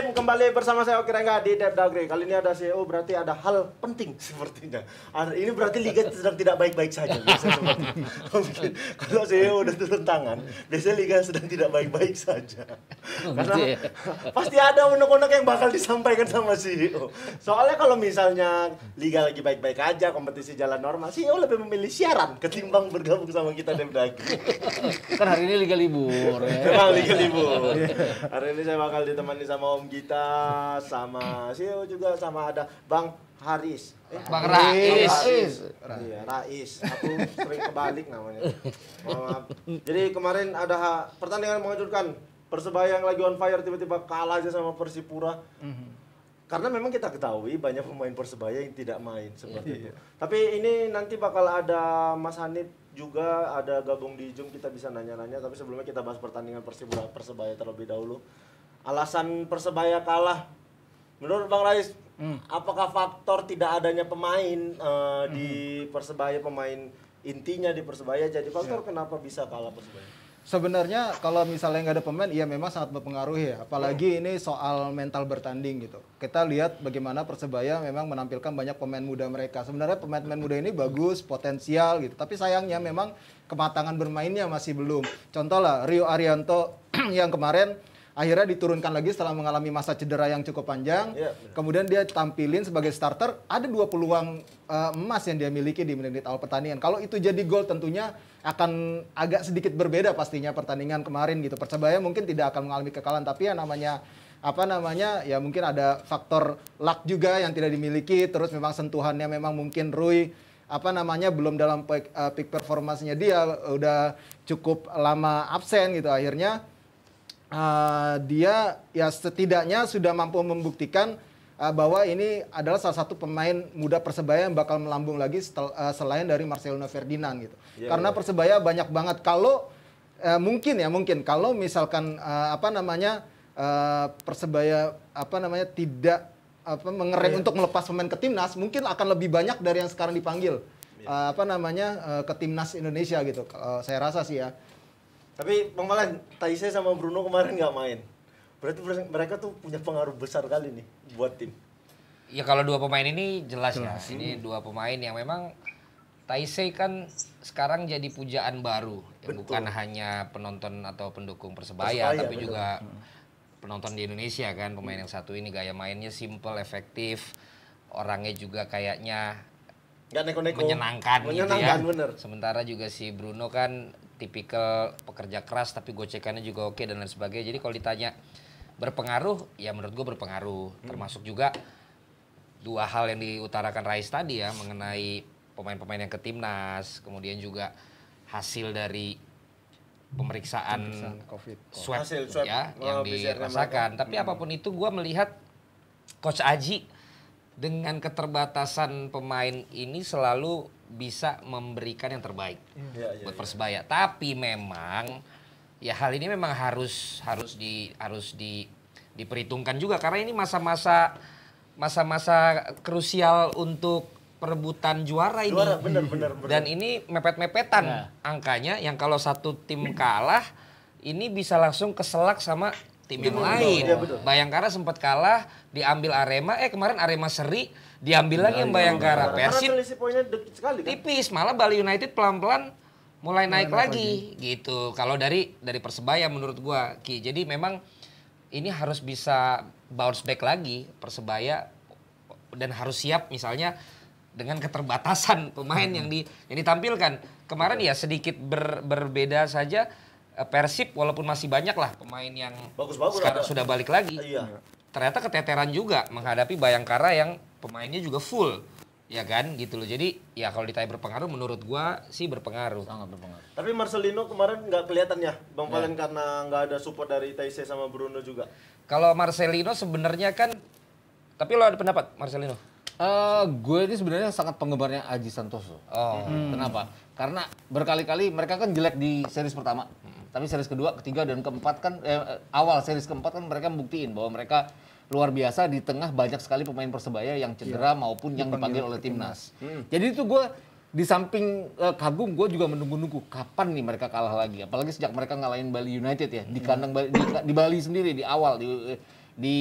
tim kembali bersama saya Oke Rengga di Dep Dagri. Kali ini ada CEO berarti ada hal penting sepertinya. Ah, ini berarti liga sedang tidak baik-baik saja. kalau CEO udah turun tangan, biasanya liga sedang tidak baik-baik saja. Oh, karena ya. pasti ada unek-unek yang bakal disampaikan sama CEO. Soalnya kalau misalnya liga lagi baik-baik aja, kompetisi jalan normal, CEO lebih memilih siaran ketimbang bergabung sama kita Dep Dagri. karena hari ini ya. liga libur. Hari ini saya bakal ditemani sama Om Om Gita sama Sio juga sama ada Bang Haris. Eh, Bang Rais. Rais. Iya, Rais. Aku sering kebalik namanya. Maaf. Jadi kemarin ada pertandingan mengejutkan. Persebaya yang lagi on fire tiba-tiba kalah aja sama Persipura. Mm -hmm. Karena memang kita ketahui banyak pemain Persebaya yang tidak main seperti yeah. itu. Tapi ini nanti bakal ada Mas Hanif juga ada gabung di Zoom kita bisa nanya-nanya tapi sebelumnya kita bahas pertandingan Persibura Persebaya terlebih dahulu alasan persebaya kalah menurut bang Rais hmm. apakah faktor tidak adanya pemain uh, hmm. di persebaya pemain intinya di persebaya jadi faktor ya. kenapa bisa kalah persebaya sebenarnya kalau misalnya nggak ada pemain ya memang sangat mempengaruhi ya apalagi iya. ini soal mental bertanding gitu kita lihat bagaimana persebaya memang menampilkan banyak pemain muda mereka sebenarnya pemain-pemain muda ini bagus potensial gitu tapi sayangnya memang kematangan bermainnya masih belum contoh lah Rio Arianto yang kemarin akhirnya diturunkan lagi setelah mengalami masa cedera yang cukup panjang. Yeah, iya, Kemudian dia tampilin sebagai starter, ada dua peluang uh, emas yang dia miliki di menit awal pertandingan. Kalau itu jadi gol tentunya akan agak sedikit berbeda pastinya pertandingan kemarin gitu. Persebaya mungkin tidak akan mengalami kekalahan, tapi ya namanya apa namanya ya mungkin ada faktor luck juga yang tidak dimiliki terus memang sentuhannya memang mungkin Rui apa namanya belum dalam peak, uh, peak performasnya dia udah cukup lama absen gitu akhirnya uh, dia ya setidaknya sudah mampu membuktikan uh, bahwa ini adalah salah satu pemain muda Persebaya yang bakal melambung lagi setel, uh, selain dari Marcelino Ferdinand gitu. Yeah, Karena yeah. Persebaya banyak banget kalau uh, mungkin ya mungkin kalau misalkan uh, apa namanya uh, Persebaya apa namanya tidak apa mengerem yeah. untuk melepas pemain ke timnas mungkin akan lebih banyak dari yang sekarang dipanggil uh, apa namanya uh, ke timnas Indonesia gitu uh, saya rasa sih ya tapi Bang Malan, Taise sama Bruno kemarin nggak main. Berarti mereka tuh punya pengaruh besar kali nih buat tim. Ya kalau dua pemain ini jelas, ya. jelas. ya. Ini dua pemain yang memang Taise kan sekarang jadi pujaan baru, ya, bukan hanya penonton atau pendukung Persebaya, Persebaya tapi betul. juga hmm. penonton di Indonesia kan pemain hmm. yang satu ini gaya mainnya simple, efektif, orangnya juga kayaknya nggak neko-neko menyenangkan, menyenangkan gitu ya. bener. Sementara juga si Bruno kan tipikal pekerja keras tapi gocekannya juga oke dan lain sebagainya. Jadi kalau ditanya berpengaruh, ya menurut gue berpengaruh. Hmm. Termasuk juga dua hal yang diutarakan Rais tadi ya mengenai pemain-pemain yang ke timnas, kemudian juga hasil dari pemeriksaan, pemeriksaan COVID. swab, ya yang oh, dirasakan. Tapi hmm. apapun itu gue melihat Coach Aji dengan keterbatasan pemain ini selalu bisa memberikan yang terbaik ya, ya, buat iya. persebaya. Ya. Tapi memang ya hal ini memang harus harus di harus di diperhitungkan juga karena ini masa-masa masa-masa krusial untuk perebutan juara ini. Juara bener bener. bener. Dan ini mepet-mepetan ya. angkanya yang kalau satu tim kalah ini bisa langsung keselak sama tim iya, yang lain. Iya, betul, Bayangkara sempat kalah, diambil Arema. Eh kemarin Arema seri, diambil lagi yang Bayangkara. Persib kan? tipis, malah Bali United pelan-pelan mulai naik, naik lagi, lagi gitu. Kalau dari dari Persebaya menurut gua Ki. Jadi memang ini harus bisa bounce back lagi Persebaya dan harus siap misalnya dengan keterbatasan pemain hmm. yang di hmm. yang ditampilkan. Kemarin ya sedikit ber, berbeda saja Eh, Persib walaupun masih banyak lah pemain yang bagus, bagus sekarang ada. sudah balik lagi. Iya. Ternyata keteteran juga menghadapi Bayangkara yang pemainnya juga full. Ya kan gitu loh. Jadi ya kalau ditanya berpengaruh menurut gua sih berpengaruh. Sangat berpengaruh. Tapi Marcelino kemarin nggak kelihatan ya Bang ya. Valen karena nggak ada support dari Taise sama Bruno juga. Kalau Marcelino sebenarnya kan tapi lo ada pendapat Marcelino? Uh, eh, gue ini sebenarnya sangat penggemarnya Aji Santoso. Oh. Hmm. Kenapa? Karena berkali-kali mereka kan jelek di series pertama. Hmm tapi series kedua, ketiga dan keempat kan eh, awal series keempat kan mereka membuktiin bahwa mereka luar biasa di tengah banyak sekali pemain persebaya yang cedera ya. maupun yang dipanggil, dipanggil oleh timnas. Hmm. hmm. Jadi itu gue di samping uh, kagum gue juga menunggu-nunggu kapan nih mereka kalah lagi apalagi sejak mereka ngalahin Bali United ya di hmm. kandang Bali, di, di Bali sendiri di awal di di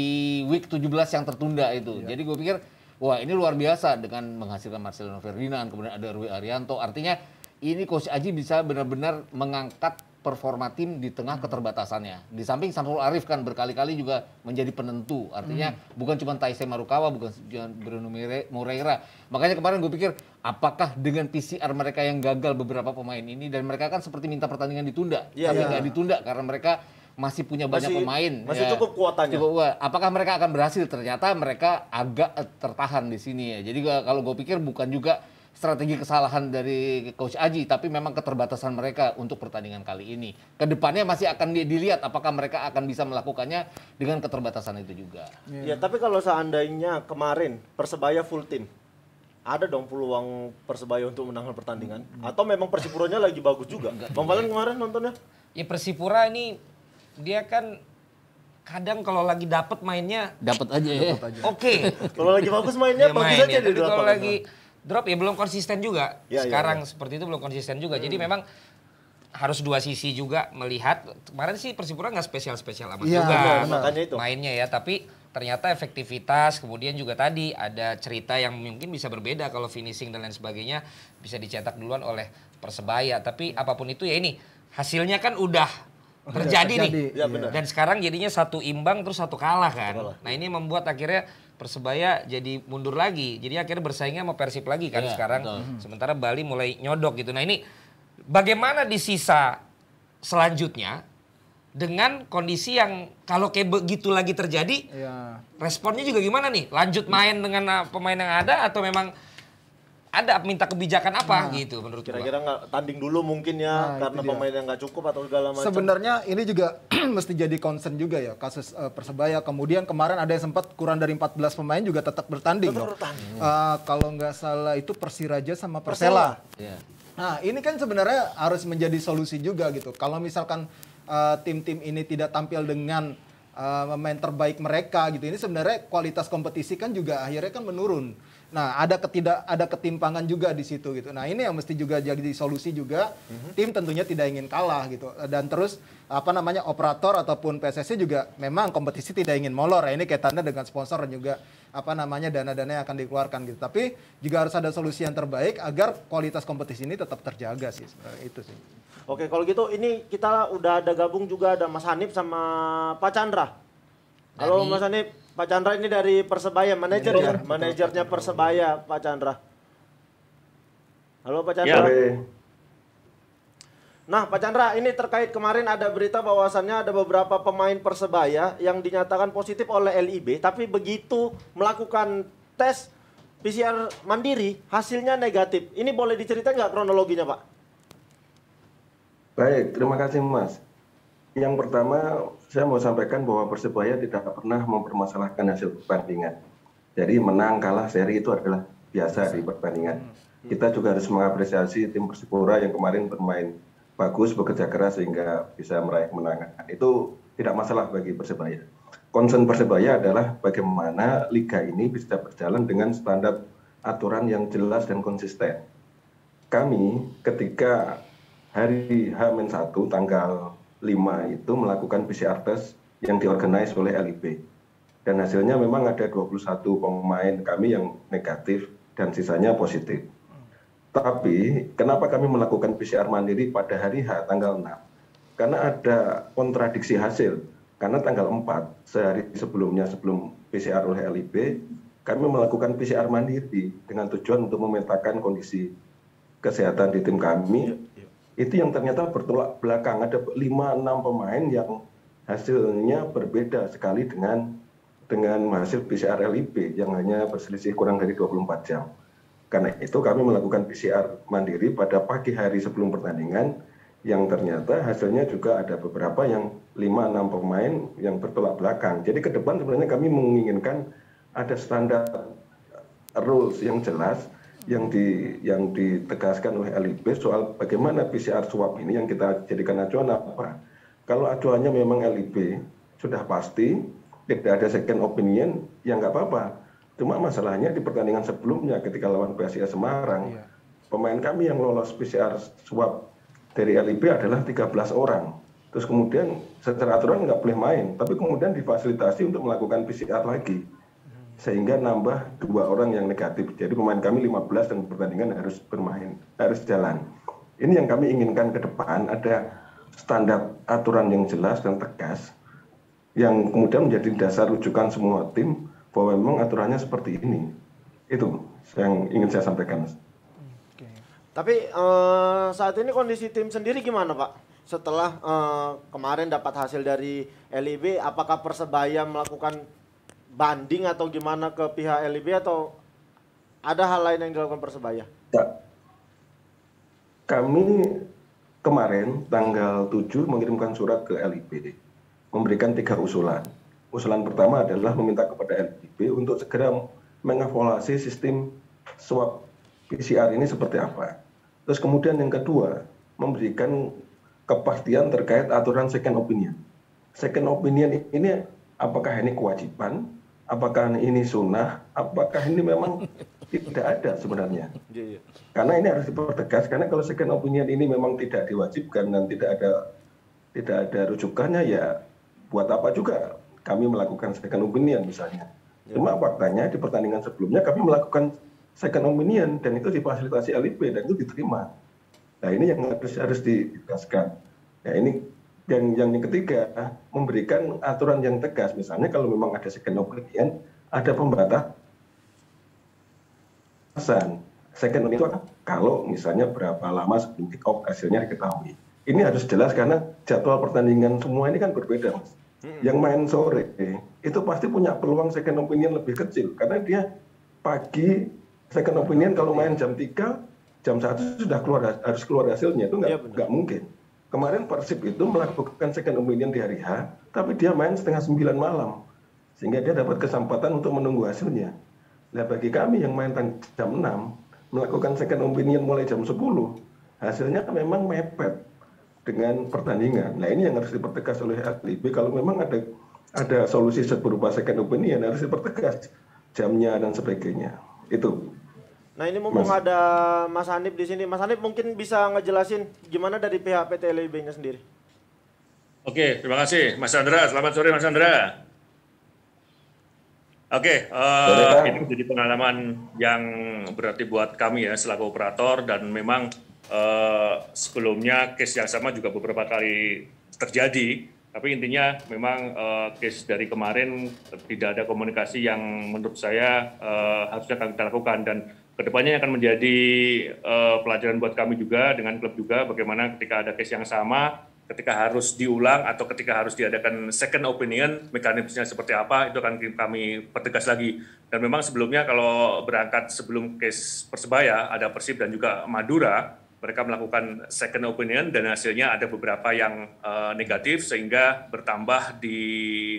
week 17 yang tertunda itu ya. jadi gue pikir wah ini luar biasa dengan menghasilkan Marcelino Ferdinand kemudian ada Rui Arianto artinya ini Coach Aji bisa benar-benar mengangkat performa tim di tengah hmm. keterbatasannya. Di samping Samsul Arif kan berkali-kali juga menjadi penentu. Artinya hmm. bukan cuma Taisei Marukawa, bukan Bruno Moreira. Makanya kemarin gue pikir apakah dengan PCR mereka yang gagal beberapa pemain ini dan mereka kan seperti minta pertandingan ditunda, yeah, tapi iya. nggak yeah. ditunda karena mereka masih punya banyak pemain. Masih ya. cukup kuotanya. Cukup, apakah mereka akan berhasil? Ternyata mereka agak tertahan di sini ya. Jadi kalau gue pikir bukan juga strategi kesalahan dari coach Aji tapi memang keterbatasan mereka untuk pertandingan kali ini. Kedepannya masih akan dilihat apakah mereka akan bisa melakukannya dengan keterbatasan itu juga. Yeah. Ya iya, tapi kalau seandainya kemarin Persebaya full team ada dong peluang Persebaya untuk menangkan pertandingan hmm. atau memang Persipuranya lagi bagus juga. Bang Valen kemarin nontonnya? Ya Persipura ini dia kan kadang kalau lagi dapat mainnya dapat aja ya. Oke. Okay. kalau lagi bagus mainnya ya, bagus main aja ya. Tapi kalau lagi drop ya belum konsisten juga. Ya, ya Sekarang ya, ya. seperti itu belum konsisten juga. Hmm. Jadi memang harus dua sisi juga melihat kemarin sih Persipura nggak spesial-spesial amat ya, juga makanya itu. mainnya ya tapi ternyata efektivitas kemudian juga tadi ada cerita yang mungkin bisa berbeda kalau finishing dan lain sebagainya bisa dicetak duluan oleh persebaya tapi apapun itu ya ini hasilnya kan udah terjadi, terjadi. nih ya, dan sekarang jadinya satu imbang terus satu kalah kan kalah. nah ini membuat akhirnya Persebaya jadi mundur lagi. Jadi akhirnya bersaingnya mau Persib lagi kan yeah, sekarang. Betul. Hmm. Sementara Bali mulai nyodok gitu. Nah ini bagaimana di sisa selanjutnya dengan kondisi yang kalau kayak begitu lagi terjadi, yeah. responnya juga gimana nih? Lanjut main dengan uh, pemain yang ada atau memang ada minta kebijakan apa nah, gitu menurut kira-kira nggak tanding dulu mungkin ya nah, karena pemain yang nggak cukup atau segala macam sebenarnya ini juga mesti jadi concern juga ya kasus uh, persebaya kemudian kemarin ada yang sempat kurang dari 14 pemain juga tetap bertanding tetap bertanding uh, kalau nggak salah itu persiraja sama persela, persela. Yeah. nah ini kan sebenarnya harus menjadi solusi juga gitu kalau misalkan eh, tim-tim uh, ini tidak tampil dengan uh, main terbaik mereka gitu ini sebenarnya kualitas kompetisi kan juga akhirnya kan menurun Nah, ada ketidak ada ketimpangan juga di situ gitu. Nah, ini yang mesti juga jadi solusi juga. Mhm. Tim tentunya tidak ingin kalah gitu. Dan terus apa namanya operator ataupun PSSI juga memang kompetisi tidak ingin molor. Ya. Ini kaitannya dengan sponsor dan juga apa namanya dana-dana yang akan dikeluarkan gitu. Tapi juga harus ada solusi yang terbaik agar kualitas kompetisi ini tetap terjaga sih. Sebenarnya. Itu sih. Oke, kalau gitu ini kita udah ada gabung juga ada Mas Hanif sama Pak Chandra. Halo Mas Hanif. Pak Chandra ini dari Persebaya, manajer ya, manajernya Persebaya Pak Chandra. Halo Pak Chandra. Ya, nah Pak Chandra ini terkait kemarin ada berita bahwasannya ada beberapa pemain Persebaya yang dinyatakan positif oleh LIB, tapi begitu melakukan tes PCR mandiri hasilnya negatif. Ini boleh diceritain nggak kronologinya Pak? Baik, terima kasih Mas yang pertama saya mau sampaikan bahwa persebaya tidak pernah mempermasalahkan hasil pertandingan jadi menang kalah seri itu adalah biasa di pertandingan kita juga harus mengapresiasi tim persipura yang kemarin bermain bagus bekerja keras sehingga bisa meraih kemenangan itu tidak masalah bagi persebaya concern persebaya adalah bagaimana liga ini bisa berjalan dengan standar aturan yang jelas dan konsisten kami ketika hari H-1 tanggal 5 itu melakukan PCR test yang diorganize oleh LIB. Dan hasilnya memang ada 21 pemain kami yang negatif dan sisanya positif. Tapi kenapa kami melakukan PCR mandiri pada hari H tanggal 6? Karena ada kontradiksi hasil. Karena tanggal 4 sehari sebelumnya sebelum PCR oleh LIB, kami melakukan PCR mandiri dengan tujuan untuk memetakan kondisi kesehatan di tim kami iya itu yang ternyata bertolak belakang ada lima enam pemain yang hasilnya berbeda sekali dengan dengan hasil PCR LIP yang hanya berselisih kurang dari 24 jam. Karena itu kami melakukan PCR mandiri pada pagi hari sebelum pertandingan yang ternyata hasilnya juga ada beberapa yang 5-6 pemain yang bertolak belakang. Jadi ke depan sebenarnya kami menginginkan ada standar rules yang jelas yang di yang ditegaskan oleh LIB soal bagaimana PCR swab ini yang kita jadikan acuan apa. Kalau acuannya memang LIB sudah pasti tidak ada second opinion yang nggak apa-apa. Cuma masalahnya di pertandingan sebelumnya ketika lawan PSIS Semarang, iya. pemain kami yang lolos PCR swab dari LIB adalah 13 orang. Terus kemudian secara aturan nggak boleh main, tapi kemudian difasilitasi untuk melakukan PCR lagi sehingga nambah dua orang yang negatif. Jadi pemain kami 15 dan pertandingan harus bermain, harus jalan. Ini yang kami inginkan ke depan ada standar aturan yang jelas dan tegas yang kemudian menjadi dasar rujukan semua tim bahwa memang aturannya seperti ini. Itu yang ingin saya sampaikan. Oke. Tapi uh, saat ini kondisi tim sendiri gimana Pak? Setelah uh, kemarin dapat hasil dari LIB, apakah Persebaya melakukan banding atau gimana ke pihak LIB atau ada hal lain yang dilakukan Persebaya? Ya. Kami kemarin tanggal 7 mengirimkan surat ke LIB memberikan tiga usulan. Usulan pertama adalah meminta kepada LIB untuk segera mengevaluasi sistem swab PCR ini seperti apa. Terus kemudian yang kedua, memberikan kepastian terkait aturan second opinion. Second opinion ini apakah ini kewajiban apakah ini sunnah, apakah ini memang tidak ada sebenarnya. Iya, iya. Karena ini harus dipertegas, karena kalau second opinion ini memang tidak diwajibkan dan tidak ada tidak ada rujukannya ya buat apa juga kami melakukan second opinion misalnya. Iya. Cuma faktanya di pertandingan sebelumnya kami melakukan second opinion dan itu difasilitasi LIP dan itu diterima. Nah ini yang harus harus ditegaskan. Ya ini dan yang ketiga memberikan aturan yang tegas misalnya kalau memang ada second opinion ada pembatasan second opinion itu apa? kalau misalnya berapa lama sebelum kick off hasilnya diketahui ini harus jelas karena jadwal pertandingan semua ini kan berbeda mas hmm. yang main sore itu pasti punya peluang second opinion lebih kecil karena dia pagi second opinion kalau main jam 3 jam satu sudah keluar harus keluar hasilnya itu nggak ya, nggak mungkin kemarin Persib itu melakukan second opinion di hari H, tapi dia main setengah sembilan malam. Sehingga dia dapat kesempatan untuk menunggu hasilnya. Nah bagi kami yang main jam 6, melakukan second opinion mulai jam 10, hasilnya memang mepet dengan pertandingan. Nah ini yang harus dipertegas oleh LIB. Kalau memang ada ada solusi berupa second opinion harus dipertegas jamnya dan sebagainya. Itu. Nah ini mumpung Mas. ada Mas Hanif di sini, Mas Hanif mungkin bisa ngejelasin gimana dari pihak PT LIB-nya sendiri. Oke, terima kasih Mas Andra. Selamat sore Mas Andra. Oke, uh, ini menjadi pengalaman yang berarti buat kami ya selaku operator dan memang uh, sebelumnya case yang sama juga beberapa kali terjadi. Tapi intinya memang uh, case dari kemarin tidak ada komunikasi yang menurut saya uh, harusnya kami lakukan dan kedepannya akan menjadi uh, pelajaran buat kami juga dengan klub juga bagaimana ketika ada case yang sama ketika harus diulang atau ketika harus diadakan second opinion mekanismenya seperti apa itu akan kami pertegas lagi dan memang sebelumnya kalau berangkat sebelum case persebaya ada persib dan juga madura mereka melakukan second opinion dan hasilnya ada beberapa yang uh, negatif sehingga bertambah di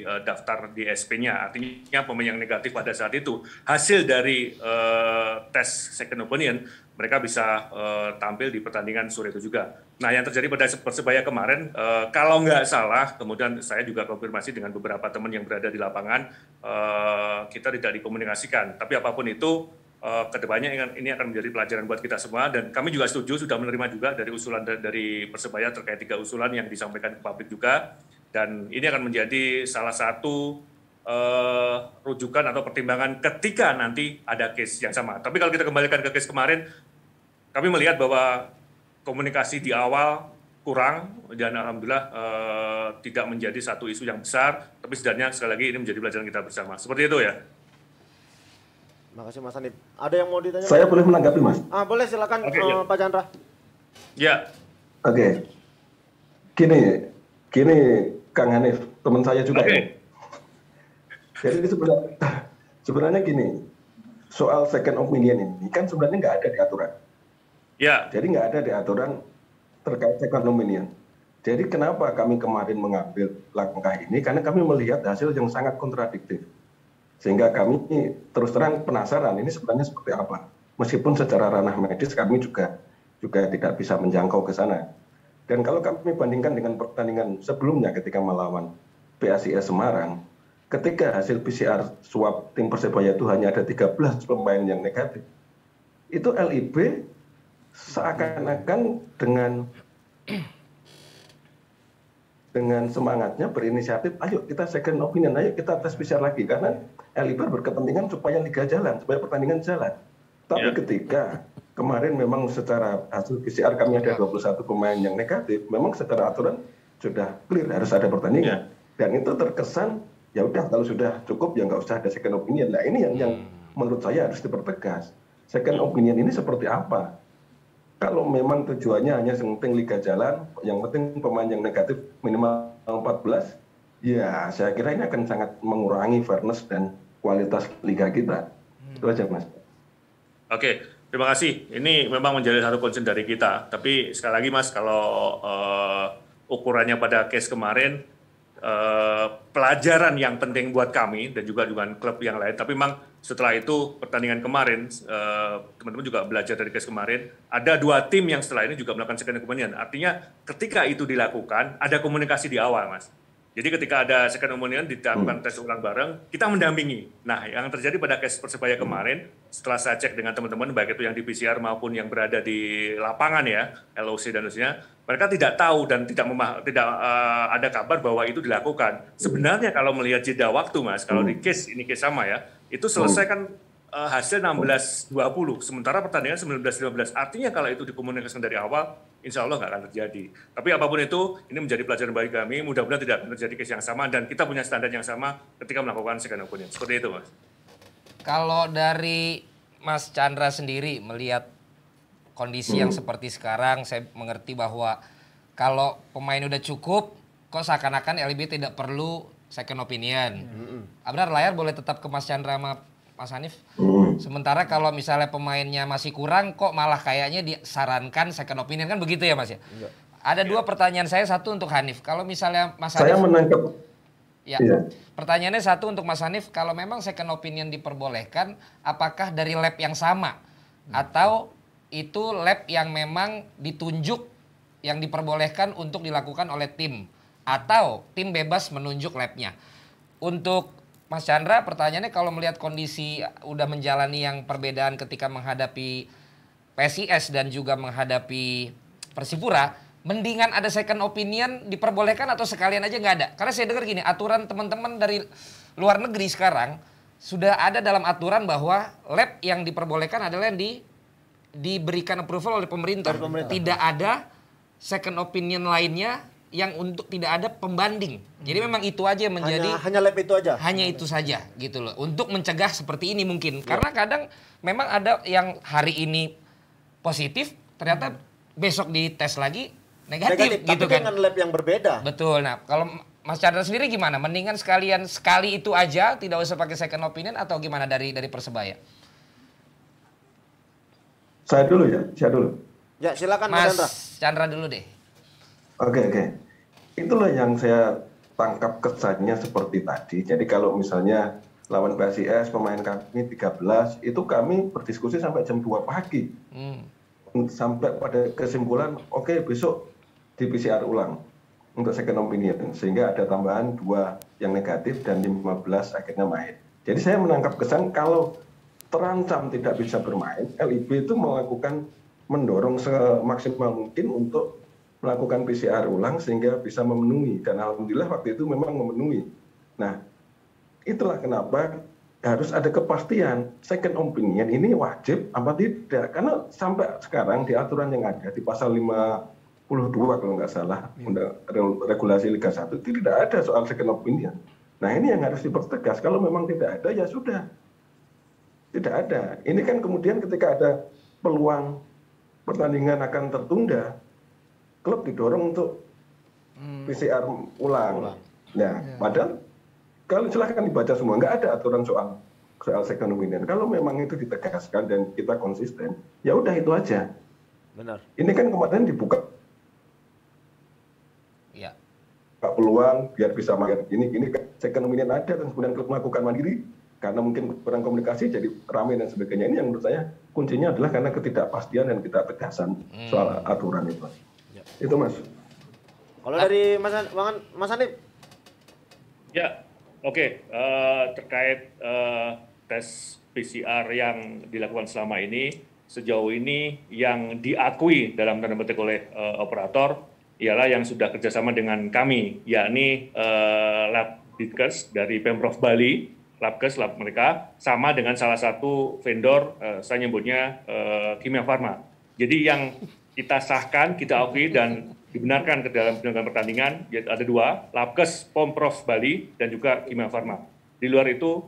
uh, daftar di SP-nya. Artinya pemain yang negatif pada saat itu hasil dari uh, tes second opinion mereka bisa uh, tampil di pertandingan sore itu juga. Nah, yang terjadi pada persebaya kemarin, uh, kalau nggak salah, kemudian saya juga konfirmasi dengan beberapa teman yang berada di lapangan, uh, kita tidak dikomunikasikan. Tapi apapun itu, uh, kedepannya ini akan menjadi pelajaran buat kita semua dan kami juga setuju sudah menerima juga dari usulan dari persebaya terkait tiga usulan yang disampaikan ke publik juga dan ini akan menjadi salah satu uh, rujukan atau pertimbangan ketika nanti ada case yang sama. Tapi kalau kita kembalikan ke case kemarin, kami melihat bahwa komunikasi di awal kurang dan alhamdulillah e, tidak menjadi satu isu yang besar. Tapi setidaknya sekali lagi ini menjadi pelajaran kita bersama. Seperti itu ya. Makasih Mas Hanif. Ada yang mau ditanya? Saya boleh menanggapi Mas. Ah boleh silakan okay, uh, eh, ya. Pak Chandra. Ya. Oke. Okay. Gini, gini Kang Hanif, teman saya juga okay. Ya. Jadi sebenarnya, sebenarnya gini, soal second opinion ini kan sebenarnya nggak ada di aturan. Ya. Jadi nggak ada di aturan terkait second opinion. Jadi kenapa kami kemarin mengambil langkah ini? Karena kami melihat hasil yang sangat kontradiktif sehingga kami terus terang penasaran ini sebenarnya seperti apa meskipun secara ranah medis kami juga juga tidak bisa menjangkau ke sana dan kalau kami bandingkan dengan pertandingan sebelumnya ketika melawan PSIS Semarang ketika hasil PCR swab tim Persebaya itu hanya ada 13 pemain yang negatif itu LIB seakan-akan dengan dengan semangatnya berinisiatif, ayo kita second opinion, ayo kita tes PCR lagi karena Elibar berkepentingan supaya liga jalan, supaya pertandingan jalan. Tapi ya. ketika kemarin memang secara hasil PCR kami ada 21 ya. pemain yang negatif, memang secara aturan sudah clear harus ada pertandingan. Ya. Dan itu terkesan ya udah kalau sudah cukup ya nggak usah ada second opinion. Nah ini yang yang hmm. menurut saya harus dipertegas. Second opinion ini seperti apa? Kalau memang tujuannya hanya penting liga jalan, yang penting pemain yang negatif minimal 14, ya saya kira ini akan sangat mengurangi fairness dan kualitas liga kita. Hmm. Itu aja mas. Oke, terima kasih. Ini memang menjadi satu concern dari kita. Tapi sekali lagi mas, kalau uh, ukurannya pada case kemarin, uh, pelajaran yang penting buat kami dan juga dengan klub yang lain. Tapi memang setelah itu pertandingan kemarin, eh, teman-teman juga belajar dari case kemarin, ada dua tim yang setelah ini juga melakukan second opinion. Artinya ketika itu dilakukan, ada komunikasi di awal mas jadi ketika ada second pneumonia dilakukan tes ulang bareng, kita mendampingi. Nah, yang terjadi pada case Persebaya kemarin, setelah saya cek dengan teman-teman, baik itu yang di PCR maupun yang berada di lapangan ya, LOC dan lainnya, mereka tidak tahu dan tidak memah tidak uh, ada kabar bahwa itu dilakukan. Sebenarnya kalau melihat jeda waktu, Mas, kalau di hmm. case ini case sama ya, itu selesai kan Eh, hasil 16-20, sementara pertandingan 19-15. Artinya kalau itu dikomunikasikan dari awal, insya Allah nggak akan terjadi. Tapi apapun itu, ini menjadi pelajaran bagi kami. Mudah-mudahan tidak terjadi case yang sama dan kita punya standar yang sama ketika melakukan second opinion. Seperti itu, Mas. Kalau dari Mas Chandra sendiri melihat kondisi hmm. yang seperti sekarang, saya mengerti bahwa kalau pemain udah cukup, kok seakan-akan LB tidak perlu second opinion. Hmm. Abrar ah, layar boleh tetap ke Mas Chandra sama Mas Hanif. Hmm. Sementara kalau misalnya pemainnya masih kurang, kok malah kayaknya disarankan second opinion kan begitu ya Mas ya? Enggak. Iya. Ada ya. dua pertanyaan saya, satu untuk Hanif. Kalau misalnya Mas Hanif, saya menangkap. Ya. ya. Pertanyaannya satu untuk Mas Hanif, kalau memang second opinion diperbolehkan, apakah dari lab yang sama hmm. atau itu lab yang memang ditunjuk yang diperbolehkan untuk dilakukan oleh tim atau tim bebas menunjuk labnya. Untuk Mas Chandra, pertanyaannya kalau melihat kondisi udah menjalani yang perbedaan ketika menghadapi PSIS dan juga menghadapi Persipura, mendingan ada second opinion diperbolehkan atau sekalian aja nggak ada? Karena saya dengar gini, aturan teman-teman dari luar negeri sekarang sudah ada dalam aturan bahwa lab yang diperbolehkan adalah yang di diberikan approval oleh pemerintah. Oleh pemerintah. Tidak ada second opinion lainnya yang untuk tidak ada pembanding. Jadi hmm. memang itu aja yang menjadi hanya, hanya lab itu aja. Hanya itu saja gitu loh. Untuk mencegah seperti ini mungkin. Ya. Karena kadang memang ada yang hari ini positif ternyata hmm. besok dites lagi negatif, negatif gitu tapi kan. dengan lab yang berbeda. Betul. Nah, kalau Mas Chandra sendiri gimana? Mendingan sekalian sekali itu aja, tidak usah pakai second opinion atau gimana dari dari Persebaya? Saya dulu ya, saya dulu. Ya, silakan Mas, Mas Chandra. Chandra dulu deh. Oke okay, oke. Okay. Itulah yang saya tangkap kesannya seperti tadi. Jadi kalau misalnya lawan PSIS pemain kami 13 itu kami berdiskusi sampai jam 2 pagi. Hmm. Sampai pada kesimpulan oke okay, besok di PCR ulang untuk second opinion sehingga ada tambahan dua yang negatif dan 15 akhirnya main. Jadi saya menangkap kesan kalau terancam tidak bisa bermain, LIB itu melakukan mendorong semaksimal mungkin untuk melakukan PCR ulang sehingga bisa memenuhi dan alhamdulillah waktu itu memang memenuhi. Nah, itulah kenapa harus ada kepastian second opinion ini wajib apa tidak karena sampai sekarang di aturan yang ada di pasal 52 kalau nggak salah iya. undang regulasi Liga 1 itu tidak ada soal second opinion. Nah, ini yang harus dipertegas kalau memang tidak ada ya sudah. Tidak ada. Ini kan kemudian ketika ada peluang pertandingan akan tertunda klub didorong untuk hmm. PCR ulang. ulang. Ya, ya, padahal kalau silahkan dibaca semua, nggak ada aturan soal soal second opinion. Kalau memang itu ditegaskan dan kita konsisten, ya udah itu aja. Benar. Ini kan kemarin dibuka ya. peluang biar bisa makan ini ini kan second opinion ada dan kemudian klub melakukan mandiri karena mungkin kurang komunikasi jadi ramai dan sebagainya ini yang menurut saya kuncinya adalah karena ketidakpastian dan kita hmm. soal aturan itu. Itu Mas. Kalau dari Mas Wangan Mas Hanif? Ya, oke. Okay. Uh, eh, terkait uh, tes PCR yang dilakukan selama ini, sejauh ini yang diakui dalam tanda petik oleh uh, operator ialah yang sudah kerjasama dengan kami, yakni uh, lab Ditkes dari Pemprov Bali, labkes lab mereka sama dengan salah satu vendor, uh, saya nyebutnya uh, Kimia Farma. Jadi yang kita sahkan, kita akui dan dibenarkan ke dalam penyelenggaraan pertandingan, yaitu ada dua, Labkes, Pomprov Bali, dan juga Kimia Farma. Di luar itu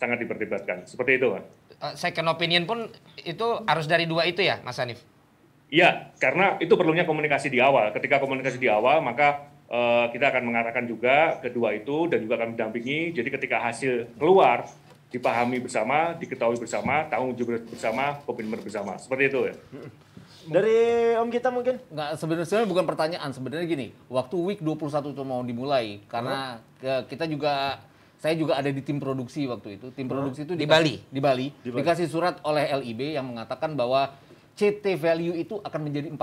sangat diperdebatkan. Seperti itu, Pak. Eh, second opinion pun itu harus dari dua itu ya, Mas Hanif? Iya, karena itu perlunya komunikasi di awal. Ketika komunikasi di awal, maka uh, kita akan mengarahkan juga kedua itu dan juga akan mendampingi. Jadi ketika hasil keluar, dipahami bersama, diketahui bersama, tanggung jawab bersama, komitmen bersama. Seperti itu ya. Dari Om kita mungkin? Nggak, sebenarnya bukan pertanyaan. Sebenarnya gini, waktu week 21 itu mau dimulai karena hmm? kita juga saya juga ada di tim produksi waktu itu. Tim produksi hmm? itu di Bali. Di Bali. Di Bali. Dikasih surat oleh LIB yang mengatakan bahwa CT value itu akan menjadi 40,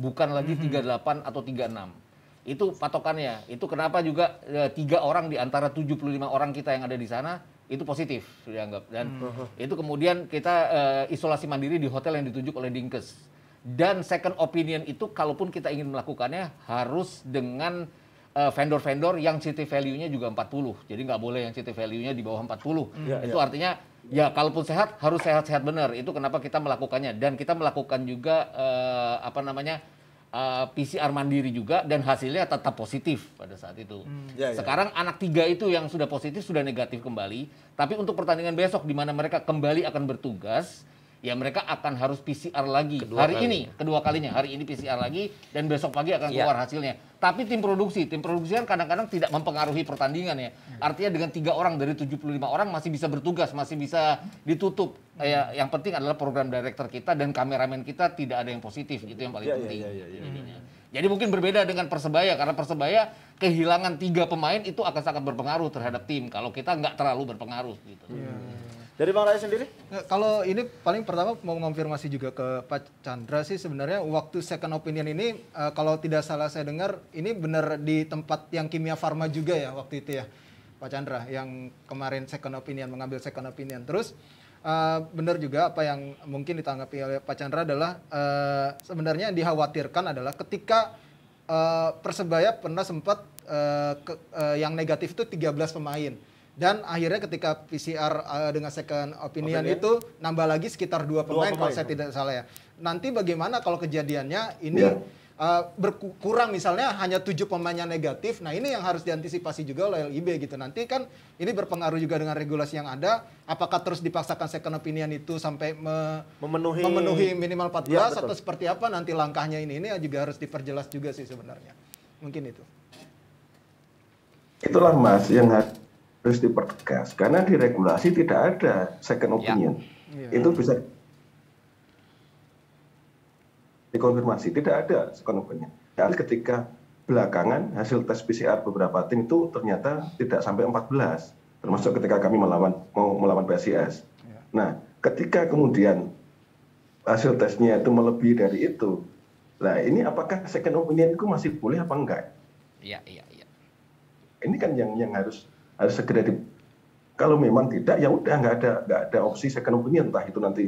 bukan lagi 38 hmm. atau 36 itu patokannya. Itu kenapa juga e, tiga orang di antara 75 orang kita yang ada di sana itu positif sudah dianggap dan hmm. itu kemudian kita e, isolasi mandiri di hotel yang ditunjuk oleh Dinkes. Dan second opinion itu kalaupun kita ingin melakukannya harus dengan eh, vendor-vendor uh, yang city value-nya juga 40. Jadi nggak boleh yang city value-nya di bawah 40. Hmm. Yeah, itu yeah. artinya ya kalaupun sehat harus sehat-sehat benar. Itu kenapa kita melakukannya dan kita melakukan juga uh, apa namanya uh, eh, PCR mandiri juga dan hasilnya tetap positif pada saat itu. Mm. Yeah, ya. Sekarang anak tiga itu yang sudah positif sudah negatif kembali, tapi untuk pertandingan besok di mana mereka kembali akan bertugas ya mereka akan harus PCR lagi kedua hari kalinya. ini kedua kalinya hari ini PCR lagi dan besok pagi akan iya. keluar ya. hasilnya tapi tim produksi tim produksi kan kadang-kadang tidak mempengaruhi pertandingan ya iya. artinya dengan tiga orang dari 75 orang masih bisa bertugas masih bisa ditutup hmm. ya, yang penting adalah program director kita dan kameramen kita tidak ada yang positif itu yang paling ya, penting ya, ya, ya, ya. Hmm. jadi mungkin berbeda dengan persebaya karena persebaya kehilangan tiga pemain itu akan sangat berpengaruh terhadap tim kalau kita nggak terlalu berpengaruh gitu ya. Dari Bang Raya sendiri? Kalau ini paling pertama mau konfirmasi juga ke Pak Chandra sih sebenarnya waktu second opinion ini uh, kalau tidak salah saya dengar ini benar di tempat yang Kimia Farma juga ya waktu itu ya Pak Chandra yang kemarin second opinion mengambil second opinion. Terus uh, benar juga apa yang mungkin ditanggapi oleh Pak Chandra adalah uh, sebenarnya yang dikhawatirkan adalah ketika uh, Persebaya pernah sempat uh, ke, uh, yang negatif itu 13 pemain dan akhirnya ketika PCR uh, eh, dengan second opinion, okay, itu nambah lagi sekitar dua pemain, pemain kalau saya tidak salah ya. Nanti bagaimana kalau kejadiannya ini yeah. Ya. uh, berkurang misalnya hanya tujuh pemainnya negatif. Nah ini yang harus diantisipasi juga oleh LIB gitu. Nanti kan ini berpengaruh juga dengan regulasi yang ada. Apakah terus dipaksakan second opinion itu sampai me memenuhi memenuhi minimal 14 ya, atau seperti apa nanti langkahnya ini ini juga harus diperjelas juga sih sebenarnya. Mungkin itu. Itulah Mas yang harus harus dipertegas karena di regulasi tidak ada second iya. opinion. Ya. Itu bisa dikonfirmasi tidak ada second opinion. Dan ketika belakangan hasil tes PCR beberapa tim itu ternyata tidak sampai 14 termasuk ketika kami melawan mau melawan PCS. Ya. Nah, ketika kemudian hasil tesnya itu melebihi dari itu, nah ini apakah second opinion itu masih boleh apa enggak? Iya, iya, iya. Ini kan yang yang harus harus segera di kalau memang tidak ya udah nggak ada nggak ada opsi second opinion entah itu nanti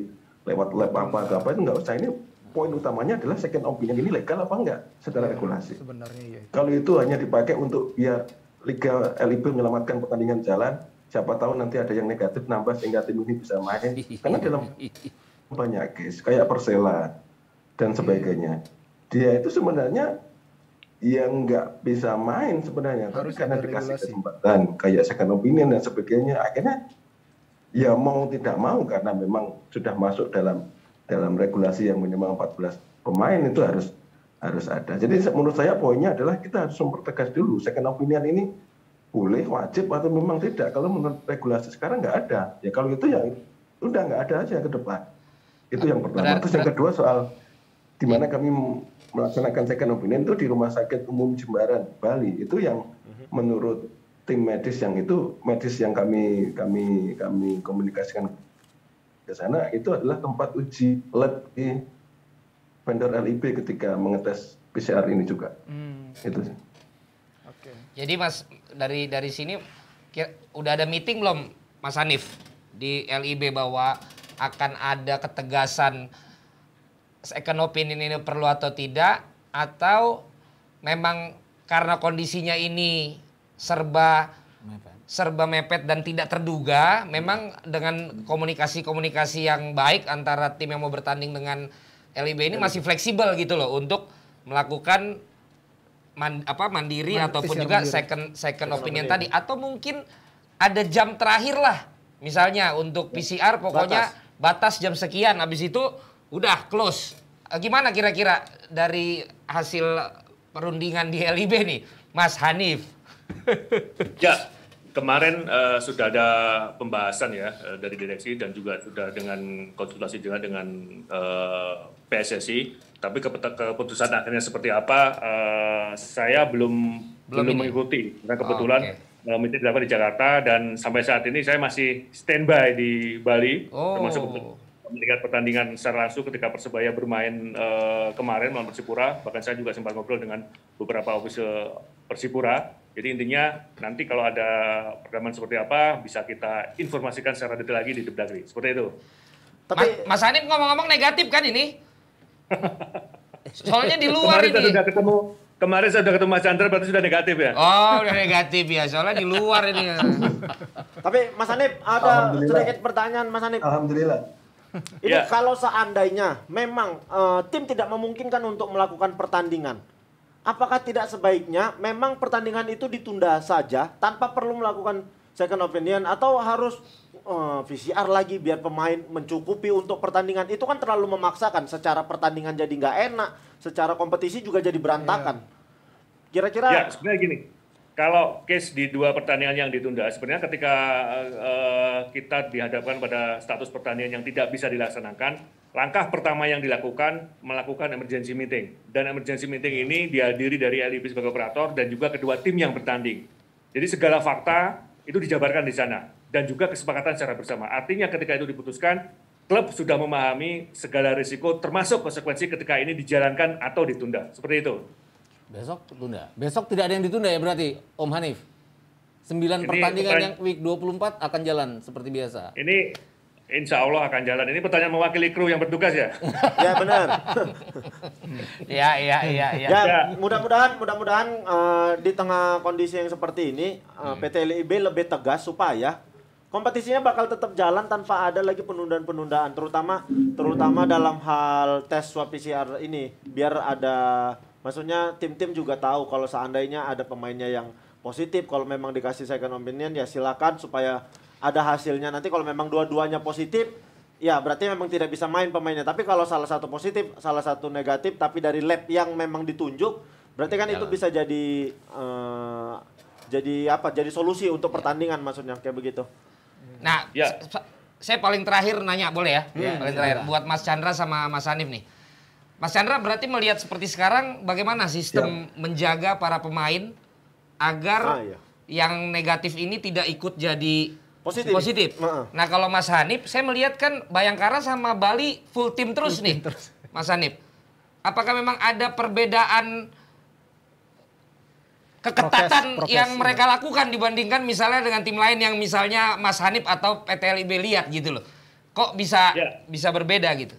lewat lab apa atau apa itu nggak usah ini poin utamanya adalah second opinion ini legal apa enggak secara ya, regulasi sebenarnya ya. kalau itu hanya dipakai untuk ya liga LIB menyelamatkan pertandingan jalan siapa tahu nanti ada yang negatif nambah sehingga tim ini bisa main karena dalam banyak case kayak Persela dan sebagainya dia itu sebenarnya yang nggak bisa main sebenarnya harus karena dikasih regulasi. kesempatan kayak second opinion dan sebagainya akhirnya ya mau tidak mau karena memang sudah masuk dalam dalam regulasi yang minimal 14 pemain itu harus harus ada jadi menurut saya poinnya adalah kita harus mempertegas dulu second opinion ini boleh wajib atau memang tidak kalau menurut regulasi sekarang nggak ada ya kalau itu ya udah nggak ada aja ke depan itu yang pertama terus yang kedua soal di mana kami melaksanakan second opinion itu di Rumah Sakit Umum Jembaran Bali itu yang mhm. menurut tim medis yang itu medis yang kami kami kami komunikasikan ke sana itu adalah tempat uji lab di vendor LIB ketika mengetes PCR ini juga hmm. itu sih. Jadi Mas dari dari sini kira, udah ada meeting belum Mas Hanif di LIB bahwa akan ada ketegasan second opinion ini perlu atau tidak atau memang karena kondisinya ini serba mepet. serba mepet dan tidak terduga memang dengan komunikasi-komunikasi yang baik antara tim yang mau bertanding dengan LIB ini masih fleksibel gitu loh untuk melakukan man, apa mandiri Man, ataupun juga mandiri. second second opinion tadi atau mungkin ada jam terakhir lah misalnya untuk ya. PCR pokoknya batas, batas jam sekian habis itu Udah close. Eh, gimana kira-kira dari hasil perundingan di LIB nih, Mas Hanif? ya, kemarin uh, sudah ada pembahasan ya uh, dari direksi dan juga sudah dengan konsultasi juga dengan uh, PSSI. Tapi keputusan akhirnya seperti apa, uh, saya belum belum, belum mengikuti. Karena oh, kebetulan oh, okay meeting di Jakarta dan sampai saat ini saya masih standby di Bali oh. termasuk melihat pertandingan secara langsung ketika Persebaya bermain uh, kemarin melawan Persipura. Bahkan saya juga sempat ngobrol dengan beberapa official Persipura. Jadi intinya nanti kalau ada perdamaian seperti apa bisa kita informasikan secara detail lagi di Depdagri. Seperti itu. Tapi Mas, Mas Hanif ngomong-ngomong negatif kan ini? Soalnya di luar kemarin ini. Kemarin sudah ketemu kemarin saya sudah ketemu Mas Chandra berarti sudah negatif ya? Oh, sudah negatif ya. Soalnya di luar ini. Tapi Mas Hanif ada sedikit pertanyaan Mas Hanif. Alhamdulillah. Ini yeah. kalau seandainya memang uh, tim tidak memungkinkan untuk melakukan pertandingan, apakah tidak sebaiknya memang pertandingan itu ditunda saja tanpa perlu melakukan second opinion atau harus uh, eh, VCR lagi biar pemain mencukupi untuk pertandingan itu kan terlalu memaksakan secara pertandingan jadi nggak enak, secara kompetisi juga jadi berantakan. Iya. Kira-kira ya sebenarnya gini kalau case di dua pertandingan yang ditunda, sebenarnya ketika uh, kita dihadapkan pada status pertandingan yang tidak bisa dilaksanakan, langkah pertama yang dilakukan melakukan emergency meeting. Dan emergency meeting ini dihadiri dari LIB sebagai operator dan juga kedua tim yang bertanding. Jadi segala fakta itu dijabarkan di sana dan juga kesepakatan secara bersama. Artinya ketika itu diputuskan, klub sudah memahami segala risiko termasuk konsekuensi ketika ini dijalankan atau ditunda. Seperti itu. Besok tunda. Besok tidak ada yang ditunda ya berarti, Om Hanif? sembilan ini pertandingan yang week 24 akan jalan seperti biasa. Ini Insya Allah akan jalan. Ini pertanyaan mewakili kru yang bertugas ya? ya benar. Ya, ya, ya, ya, ya. Ya, mudah-mudahan, mudah-mudahan uh, di tengah kondisi yang seperti ini, uh, hmm. PT LIB lebih tegas supaya kompetisinya bakal tetap jalan tanpa ada lagi penundaan-penundaan, terutama, terutama dalam hal tes swab PCR ini, biar ada maksudnya tim-tim juga tahu kalau seandainya ada pemainnya yang positif kalau memang dikasih second opinion ya silakan supaya ada hasilnya nanti kalau memang dua-duanya positif ya berarti memang tidak bisa main pemainnya tapi kalau salah satu positif salah satu negatif tapi dari lab yang memang ditunjuk berarti kan Jalan. itu bisa jadi uh, jadi apa jadi solusi untuk pertandingan maksudnya kayak begitu nah ya. saya paling terakhir nanya boleh ya, ya paling ya. terakhir iya. buat Mas Chandra sama Mas Hanif nih Mas Chandra berarti melihat seperti sekarang bagaimana sistem Siap. Ya. menjaga para pemain agar ah, iya. yang negatif ini tidak ikut jadi positif. positif. Nah, kalau Mas Hanif, saya melihat kan Bayangkara sama Bali full tim terus full nih, terus. Mas Hanif. Apakah memang ada perbedaan keketatan prokes, yang iya. mereka ya. lakukan dibandingkan misalnya dengan tim lain yang misalnya Mas Hanif atau PT LIB lihat gitu loh? Kok bisa ya. bisa berbeda gitu?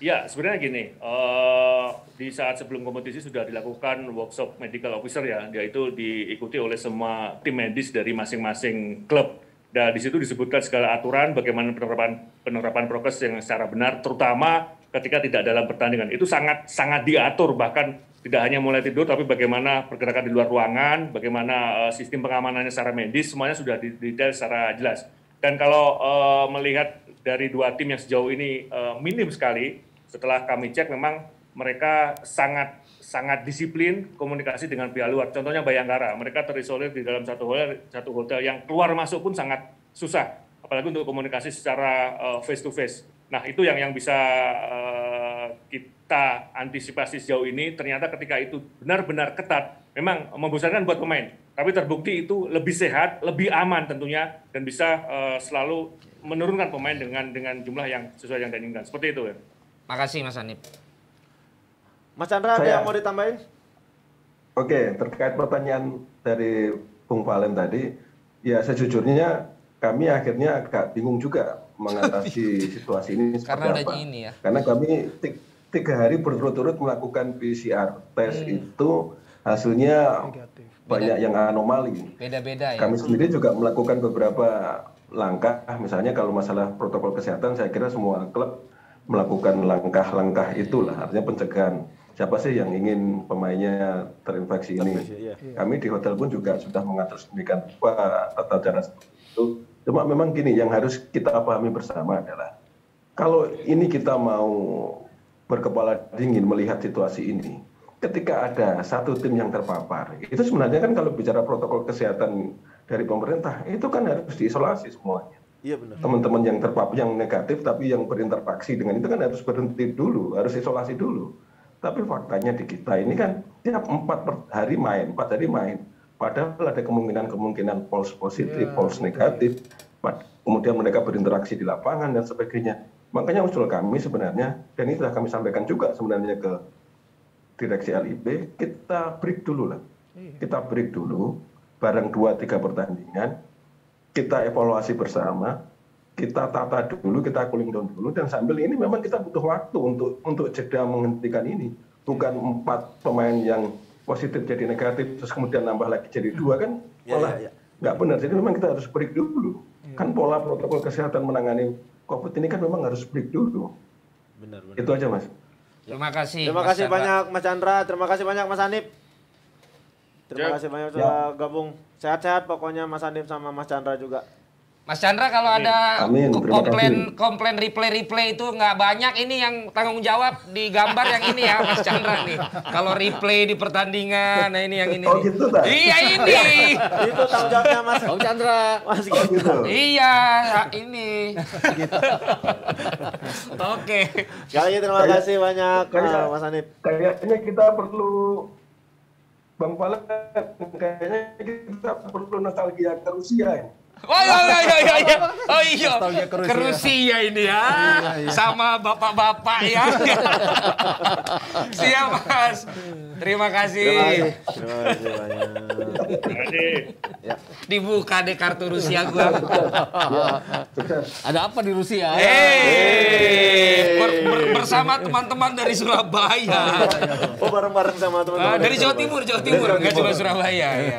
Ya, sebenarnya gini, uh, di saat sebelum kompetisi sudah dilakukan workshop medical officer ya, yaitu diikuti oleh semua tim medis dari masing-masing klub. Dan di situ disebutkan segala aturan bagaimana penerapan penerapan prokes yang secara benar, terutama ketika tidak dalam pertandingan. Itu sangat sangat diatur bahkan tidak hanya mulai tidur tapi bagaimana pergerakan di luar ruangan, bagaimana uh, sistem pengamanannya secara medis, semuanya sudah detail secara jelas. Dan kalau uh, melihat dari dua tim yang sejauh ini uh, minim sekali setelah kami cek memang mereka sangat sangat disiplin komunikasi dengan pihak luar. Contohnya Bayangkara, mereka terisolir di dalam satu hotel satu hotel yang keluar masuk pun sangat susah, apalagi untuk komunikasi secara uh, eh, face to face. Nah, itu yang yang bisa uh, kita antisipasi sejauh ini. Ternyata ketika itu benar-benar ketat, memang membosankan buat pemain, tapi terbukti itu lebih sehat, lebih aman tentunya dan bisa uh, selalu menurunkan pemain dengan dengan jumlah yang sesuai yang diinginkan. Seperti itu ya. Makasih Mas Anip. Mas Chandra Saya. ada yang mau ditambahin? Oke, terkait pertanyaan dari Bung Valen tadi, ya sejujurnya kami akhirnya agak bingung juga mengatasi situasi ini seperti Karena apa. Ini ya. Karena kami tiga hari berturut-turut melakukan PCR test hmm. itu hasilnya Negatif. banyak Beda. yang anomali. Beda-beda ya. Kami sendiri juga melakukan beberapa langkah, misalnya kalau masalah protokol kesehatan, saya kira semua klub melakukan langkah-langkah itulah artinya pencegahan siapa sih yang ingin pemainnya terinfeksi ini iya. Iya. kami di hotel pun juga sudah mengatur sedemikian rupa tata cara seperti itu cuma memang gini yang harus kita pahami bersama adalah kalau ini kita mau berkepala dingin melihat situasi ini ketika ada satu tim yang terpapar, itu sebenarnya kan kalau bicara protokol kesehatan dari pemerintah, itu kan harus diisolasi semuanya. Iya benar. teman-teman yang terpapar yang negatif tapi yang berinteraksi dengan itu kan harus berhenti dulu harus isolasi dulu tapi faktanya di kita ini kan tiap empat hari main empat hari main padahal ada kemungkinan-kemungkinan false positif ya, false negatif kemudian mereka berinteraksi di lapangan dan sebagainya makanya usul kami sebenarnya dan ini telah kami sampaikan juga sebenarnya ke direksi LIB kita break dulu lah iya. kita break dulu bareng dua tiga pertandingan kita evaluasi bersama, kita tata dulu, kita cooling down dulu, dan sambil ini memang kita butuh waktu untuk untuk jeda menghentikan ini. Bukan empat pemain yang positif jadi negatif, terus kemudian nambah lagi jadi hmm. dua kan, ya, malah ya, ya. nggak benar. Jadi memang kita harus break dulu. Ya. Kan pola protokol kesehatan menangani COVID ini kan memang harus break dulu. Benar, benar. Itu aja mas. Ya. Terima kasih. Terima kasih mas banyak Mas Chandra. Terima kasih banyak Mas Anip. Terima ya. kasih banyak ya. sudah ya. gabung. Sehat-sehat pokoknya Mas Andim sama Mas Chandra juga. Mas Chandra kalau ada Amin. komplain komplain replay replay itu nggak banyak ini yang tanggung jawab di gambar yang ini ya Mas Chandra nih. Kalau replay di pertandingan, nah ini yang ini. Oh gitu Tak? Iya ini. Iya, itu tanggung jawabnya Mas. Om Chandra. Mas oh, gitu. gitu. Iya ah, ini. Gitu. Oke. Okay. Kali terima kasih banyak Kaya, Mas Anip Kayaknya kita perlu Bang Palet, kayaknya kita perlu nostalgia ke Rusia ya. Oh iya, iya, iya, iya. iya. Oh iya, ke Rusia. ini ya. Iya, iya. Sama bapak-bapak ya. Siap, Mas. Terima kasih. Terima kasih. Terima kasih banyak. Iya. Dibuka deh kartu Rusia gua. Ada apa di Rusia? Hey, eh, ber, bersama teman-teman dari Surabaya. Oh bareng-bareng sama teman-teman. Ah, dari Jawa Timur, Jawa Timur, nggak cuma Surabaya. Ya.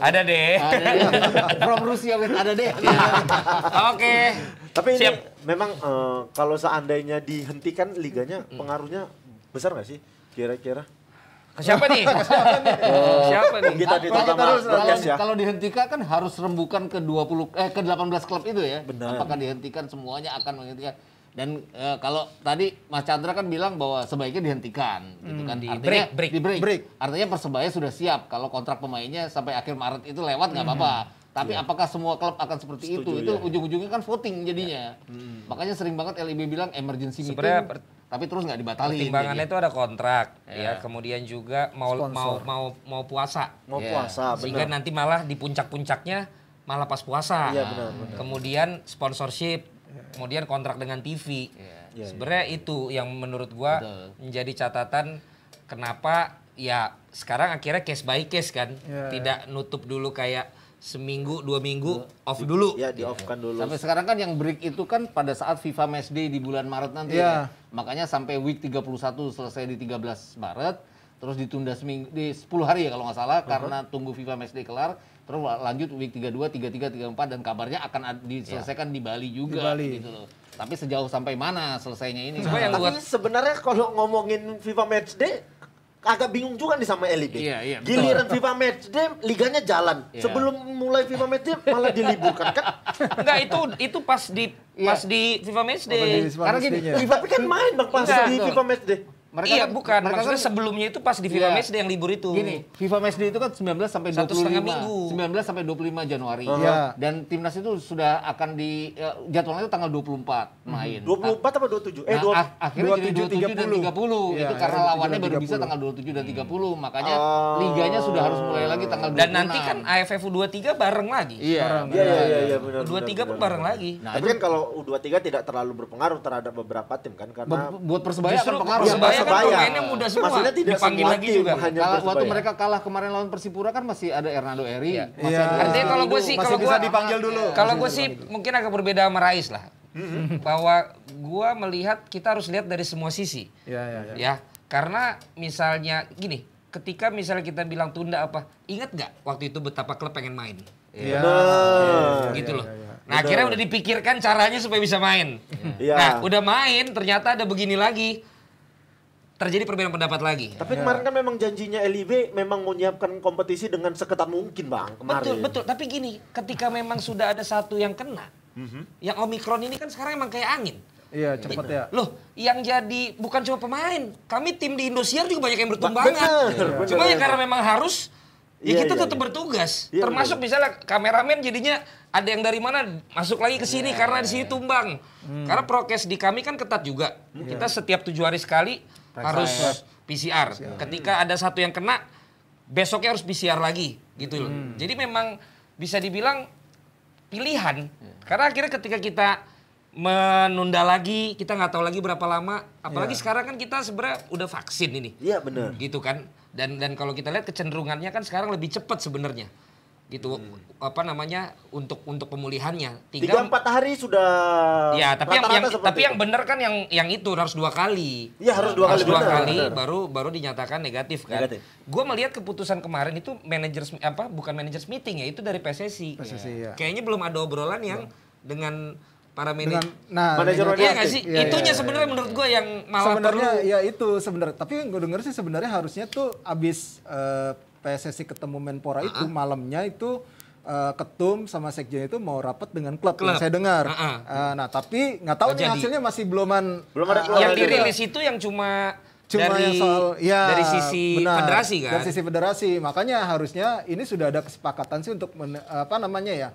Ada deh. From Rusia ada deh. Iya. Oke. Tapi ini Siap. memang uh, kalau seandainya dihentikan liganya pengaruhnya besar nggak sih kira-kira? Siapa nih? Siapa nih? Oh, siapa nih? Kita ditutup ya. Kalau dihentikan kan harus rembukan ke 20 eh ke 18 klub itu ya. Benar. Apakah dihentikan semuanya akan menghentikan? Dan e, kalau tadi Mas Chandra kan bilang bahwa sebaiknya dihentikan, gitu hmm, gitu kan? Di Artinya break, break. di break. break. Artinya persebaya sudah siap kalau kontrak pemainnya sampai akhir Maret itu lewat nggak hmm. apa-apa. Tapi yeah. apakah semua klub akan seperti Setuju, itu? Ya. Itu ujung-ujungnya kan voting jadinya. Yeah. Hmm. Makanya sering banget LIB bilang emergency Sebenarnya meeting tapi terus nggak dibatalkan? Pertimbangannya itu ada kontrak, yeah. ya. Kemudian juga mau Sponsor. mau mau mau puasa. Mau yeah. puasa, sehingga Sehingga nanti malah di puncak-puncaknya malah pas puasa. Iya, yeah, benar, Nah. Kemudian sponsorship, kemudian kontrak dengan TV. Yeah. Ya, ya. iya, iya. Sebenarnya yeah. itu yang menurut gua Betul. menjadi catatan kenapa ya sekarang akhirnya case by case kan, yeah. tidak nutup dulu kayak seminggu dua minggu iya. off dulu ya di off kan dulu sampai sekarang kan yang break itu kan pada saat FIFA Match Day di bulan Maret nanti yeah. ya makanya sampai week 31 selesai di 13 Maret terus ditunda seminggu di 10 hari ya kalau nggak salah uh -huh. karena tunggu FIFA Match Day kelar terus lanjut week 32 33 34 dan kabarnya akan diselesaikan yeah. di Bali juga di Bali. gitu loh tapi sejauh sampai mana selesainya ini? nah, yang buat... sebenarnya kalau ngomongin FIFA Match Day agak bingung juga nih sama LIB. Iya, iya, Giliran FIFA Match Day liganya jalan. Iya. Sebelum mulai FIFA Match Day malah diliburkan kan? Enggak itu itu pas di iya. pas iya. di FIFA Match Day. Karena gini, FIFA kan main Bang pas Enggak, di FIFA Match Day mereka iya, kan, bukan. Mereka Maksudnya kan, sebelumnya itu pas di FIFA iya. Matchday yang libur itu. Gini, FIFA Matchday itu kan 19 sampai 25 minggu. 19 sampai 25 Januari. Uh -huh. Dan timnas itu sudah akan di uh, jadwalnya itu tanggal 24 main. 24 atau 27? Eh, nah, 20, akhirnya 27, jadi 27 30. dan 30. Ya, itu karena lawannya baru bisa tanggal 27 dan 30. Hmm. Makanya uh, liganya sudah harus mulai lagi tanggal 26. Dan nanti kan AFF U23 bareng lagi. Iya. Iya iya iya benar. U23 pun bareng lagi. Nah, tapi kan kalau U23 tidak terlalu berpengaruh terhadap beberapa tim kan karena buat Persebaya kan pengaruh terbayang. Kan muda semua. Maksudnya tidak dipanggil lagi juga. Hanya kalah, waktu mereka kalah kemarin lawan Persipura kan masih ada Hernando Eri. Iya. ya. Artinya kalau gue sih kalau gue dipanggil dulu. Iya. Kalau gue sih mungkin agak berbeda sama Rais lah. Mm-hmm. Bahwa gue melihat kita harus lihat dari semua sisi. Iya, iya, iya, Ya, karena misalnya gini, ketika misalnya kita bilang tunda apa, inget nggak waktu itu betapa klub pengen main? Iya. Yeah. Iya. Gitu loh. Yeah, nah akhirnya udah dipikirkan caranya supaya bisa main. Nah udah main ternyata ada begini lagi terjadi perbedaan pendapat lagi. Tapi ya. kemarin kan memang janjinya LIB memang menyiapkan kompetisi dengan seketat mungkin, Bang. Kemarin. Betul, betul. Tapi gini, ketika memang sudah ada satu yang kena, mm-hmm. yang Omikron ini kan sekarang emang kayak angin. Iya, cepat gitu. ya. Loh, yang jadi bukan cuma pemain. Kami tim di Indosiar juga banyak yang bertumbangan. Bener, iya, cuma ya karena memang harus ya, ya kita ya, tetap ya. bertugas. Ya, Termasuk bener. misalnya kameramen jadinya ada yang dari mana masuk lagi ke sini ya. karena di sini tumbang. Hmm. Karena prokes di kami kan ketat juga. Hmm. Kita setiap tujuh hari sekali harus PCR. PCR. Ketika ada satu yang kena, besoknya harus PCR lagi gitu Hmm. Jadi memang bisa dibilang pilihan. Ya. Karena akhirnya ketika kita menunda lagi, kita nggak tahu lagi berapa lama. Apalagi ya. sekarang kan kita sebenarnya udah vaksin ini. Iya benar. Gitu kan. Dan dan kalau kita lihat kecenderungannya kan sekarang lebih cepat sebenarnya gitu hmm. apa namanya untuk untuk pemulihannya tiga, empat hari sudah ya tapi yang, yang tapi itu. yang benar kan yang yang itu harus dua kali ya harus dua harus kali dua bener, kali bener. baru baru dinyatakan negatif kan gue melihat keputusan kemarin itu manajer apa bukan managers meeting ya itu dari PSSI, PSSI ya. ya. kayaknya belum ada obrolan yang ya. dengan para manajer nah manajer iya gak sih ya, itunya ya, sebenarnya ya, menurut gue yang malah sebenarnya perlu. ya itu sebenarnya tapi gue dengar sih sebenarnya harusnya tuh abis uh, PSSI ketemu Menpora uh -huh. itu malamnya itu uh, ketum sama sekjen itu mau rapat dengan klub, klub. yang saya dengar. Uh -huh. uh, nah tapi nggak tahu nih hasilnya masih beluman. Belum ada uh, yang dirilis itu yang cuma cuma dari, yang soal ya dari sisi benar, federasi kan dari sisi federasi makanya harusnya ini sudah ada kesepakatan sih untuk men, apa namanya ya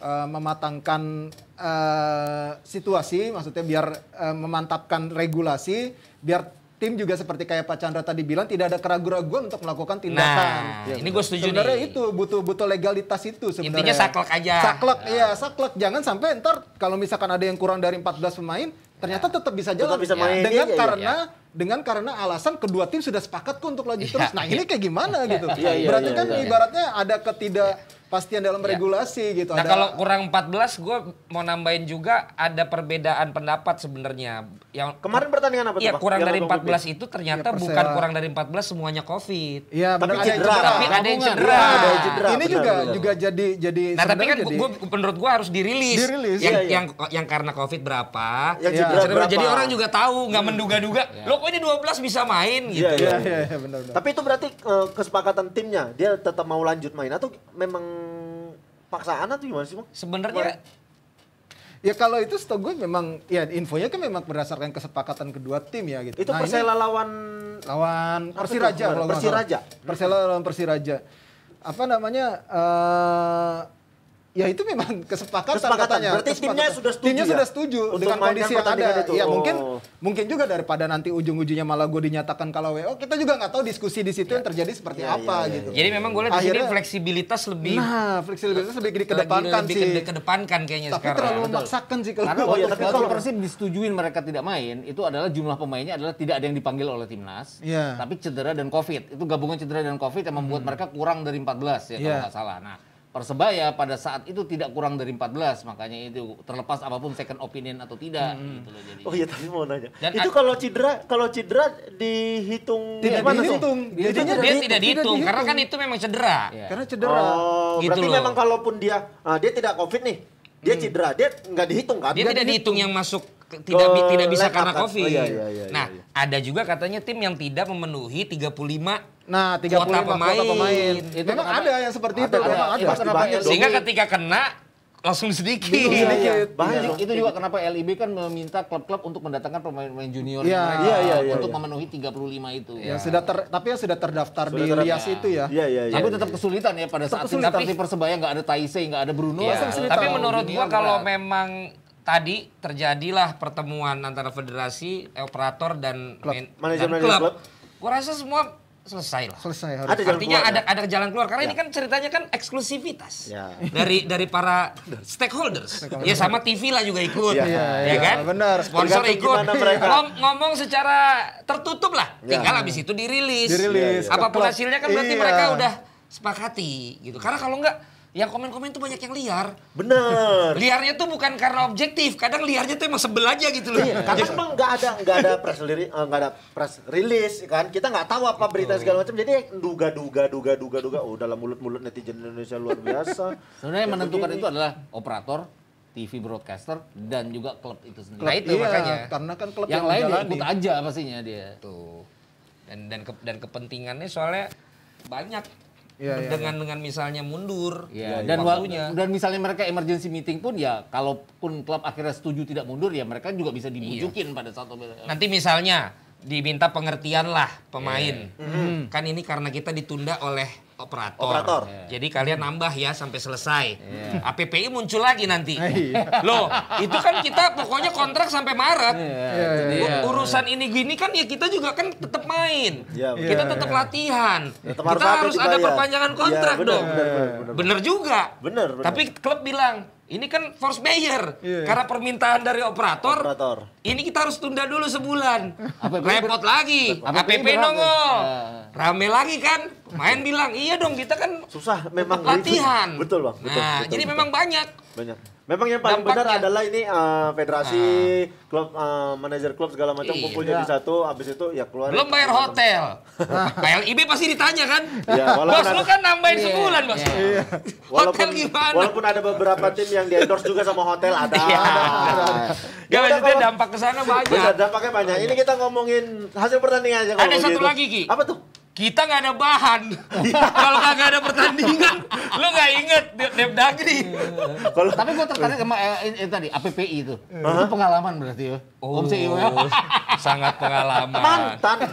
uh, mematangkan uh, situasi maksudnya biar uh, memantapkan regulasi biar tim juga seperti kayak Pak Chandra tadi bilang tidak ada keraguan-keraguan untuk melakukan tindakan. Nah, ya, ini gue setuju sebenarnya nih. itu butuh butuh legalitas itu sebenarnya. Intinya saklek aja. Saklek, nah. ya saklek. Jangan sampai ntar kalau misalkan ada yang kurang dari 14 pemain, ternyata iya. tetap bisa jalan. Tetap bisa iya. main dengan ya, karena ya, dengan karena alasan kedua tim sudah sepakat kok untuk lanjut ya. terus. Nah, ini kayak gimana gitu. Ya, ya, Berarti ya, ya, kan ya. ibaratnya ada ketidak kepastian dalam ya. regulasi gitu. Nah ada... kalau kurang 14 gue mau nambahin juga ada perbedaan pendapat sebenarnya. Yang kemarin pertandingan apa? Iya kurang dari 14 belas itu ternyata ya, bukan kurang dari 14 semuanya covid. Iya tapi ada cedera. Tapi ada yang iya, cedera. Ada cedera. Ini benar, juga benar. juga jadi jadi. Nah tapi kan jadi... gue menurut gue harus dirilis. Dirilis. Yang ya, ya. yang yang karena covid berapa? Yang iya. cedera, cedera berapa? Jadi orang juga tahu nggak hmm. menduga-duga. Ya. Lo kok ini 12 bisa main gitu. Iya iya benar. Tapi itu berarti eh, kesepakatan timnya dia tetap mau lanjut main atau memang paksaan atau gimana sih bang? Sebenarnya Ya kalau itu setahu gue memang ya infonya kan memang berdasarkan kesepakatan kedua tim ya gitu. Itu nah, Persela lawan lawan Persiraja kalau Persiraja. Persela lawan Persiraja. Apa namanya? Uh, Ya itu memang kesepakatan, kesepakatan. katanya. Berarti kesepakatan. timnya sudah setuju. Timnya ya? sudah setuju Untuk dengan kondisi yang ada. Itu. Ya oh. mungkin mungkin juga daripada nanti ujung-ujungnya malah gue dinyatakan kalau WO, kita juga nggak tahu diskusi di situ ya. yang terjadi seperti ya, ya apa ya, gitu. ya, gitu. Jadi memang gue lihat Akhirnya, fleksibilitas lebih Nah, fleksibilitas lebih dikedepankan lebih, sih. Lebih kedepankan kayaknya tapi sekarang. Tapi terlalu memaksakan sih kalau. Karena oh, ya, tapi kalau Persib disetujuin mereka tidak main, itu adalah jumlah pemainnya adalah tidak ada yang dipanggil oleh timnas, ya. tapi cedera dan Covid. Itu gabungan cedera dan Covid yang membuat hmm. mereka kurang dari 14 ya kalau iya. nggak salah. Nah, Persebaya pada saat itu tidak kurang dari 14 makanya itu terlepas apapun second opinion atau tidak hmm. gitu loh jadi. Oh iya tapi mau nanya. Dan itu kalau cedera kalau cedera dihitung tidak gimana dihitung. sih? Dia, dia, dia, dia tidak dihitung dihitung karena kan itu memang cedera. Ya. Karena cedera. Oh, gitu berarti loh. memang kalaupun dia ah, dia tidak covid nih. Dia hmm. cedera, dia nggak dihitung kan? Dia, tidak dihitung yang masuk tidak oh, tidak bisa karena kan? covid. Oh, iya, iya, iya, nah, iya, iya. ada juga katanya tim yang tidak memenuhi 35 Nah, 35 kuota pemain. Kuota pemain. Itu memang ada yang seperti ada, itu. Ada. ada, ada. ada, ada, Sehingga iya. ketika kena langsung sedikit. Iya, iya. Banyak. Iya. Itu juga kenapa LIB kan meminta klub-klub untuk mendatangkan pemain-pemain junior ya, mereka iya, iya, iya, untuk iya. memenuhi 35 itu. Yang ya. sudah ter, tapi yang sudah terdaftar sudah di terdaftar. Rias itu ya. Iya, iya, iya. Tapi tetap kesulitan ya pada saat ini tapi Persebaya nggak ada Taise, nggak ada Bruno. Ya. Tapi menurut gua kalau memang tadi terjadilah pertemuan antara federasi, operator dan klub. manajemen klub. Gue rasa semua selesai lah. Selesai harus. Ada Artinya keluar, ada ya? ada jalan keluar karena ya. ini kan ceritanya kan eksklusivitas ya. dari dari para stakeholders. stakeholders. Ya sama TV lah juga ikut. Ya, ya, ya, ya kan? Benar. Sponsor ikut. Ngom ngomong secara tertutup lah. Ya. Tinggal habis itu dirilis. Dirilis. Ya, ya. Apapun hasilnya kan berarti iya. mereka udah sepakati gitu. Karena kalau enggak yang komen-komen tuh banyak yang liar. Bener. Liarnya tuh bukan karena objektif, kadang liarnya tuh emang sebel aja gitu loh. Iya, karena emang nggak ada nggak ada press release, eh, nggak ada press rilis kan. Kita nggak tahu apa berita segala macam. Jadi duga-duga, duga-duga, duga. Oh, dalam mulut-mulut netizen Indonesia luar biasa. Sebenarnya yang menentukan begini. itu adalah operator, TV broadcaster dan juga klub itu sendiri. Klub, nah itu iya, makanya. Karena kan klub yang, yang lain ya, ikut aja pastinya dia. Tuh. Dan dan ke, dan kepentingannya soalnya banyak yeah, yeah, dengan yeah. dengan misalnya mundur ya, dan iya, waktunya dan misalnya mereka emergency meeting pun ya kalaupun klub akhirnya setuju tidak mundur ya mereka juga bisa dibujukin yeah. pada satu nanti misalnya diminta pengertian lah pemain. Yeah. Mm hmm. -hmm. Kan ini karena kita ditunda oleh operator. operator. Yeah. Iya. Jadi kalian nambah ya sampai selesai. Yeah. APPI muncul lagi nanti. Iya. Loh, itu kan kita pokoknya kontrak sampai Maret. Yeah. Iya, yeah. Urusan ini gini kan ya kita juga kan tetap main. Yeah. Kita tetap yeah. latihan. Tetap kita harus, harus ada ya. perpanjangan kontrak yeah, bener, dong. Bener, bener, bener, bener. bener juga. Bener, bener. Tapi klub bilang ini kan force mayor. Yeah. Karena permintaan dari operator, operator. Ini kita harus tunda dulu sebulan. Repot lagi. APP, nongol. Ya. Rame lagi kan. Main bilang, "Iya dong, kita kan susah memang latihan." Betul, Bang. Betul, nah, betul, jadi betul. memang banyak. Banyak. Memang yang paling Dampaknya. benar adalah ini uh, federasi, nah. klub, uh, manajer klub segala macam iya. kumpulnya di satu, habis itu ya keluar. Belum bayar gitu. hotel. PLIB pasti ditanya kan? Ya, bos lu kan nambahin iya, sebulan bos. Iya. iya. Walaupun, hotel gimana? Walaupun ada beberapa tim yang di endorse juga sama hotel ada. Iya. ada, ada, Ya, maksudnya dampak ke sana iya, banyak. Bisa, dampaknya banyak. Ini kita ngomongin hasil pertandingan aja. Ada satu gitu. lagi Ki. Apa tuh? kita nggak ada bahan. Kalau nggak ada pertandingan, lo nggak inget Depdagri. dagri tapi gua tertarik sama eh, eh, tadi APPI itu. Itu pengalaman berarti ya. Oh, Om CEO ya. Sangat pengalaman. Mantan.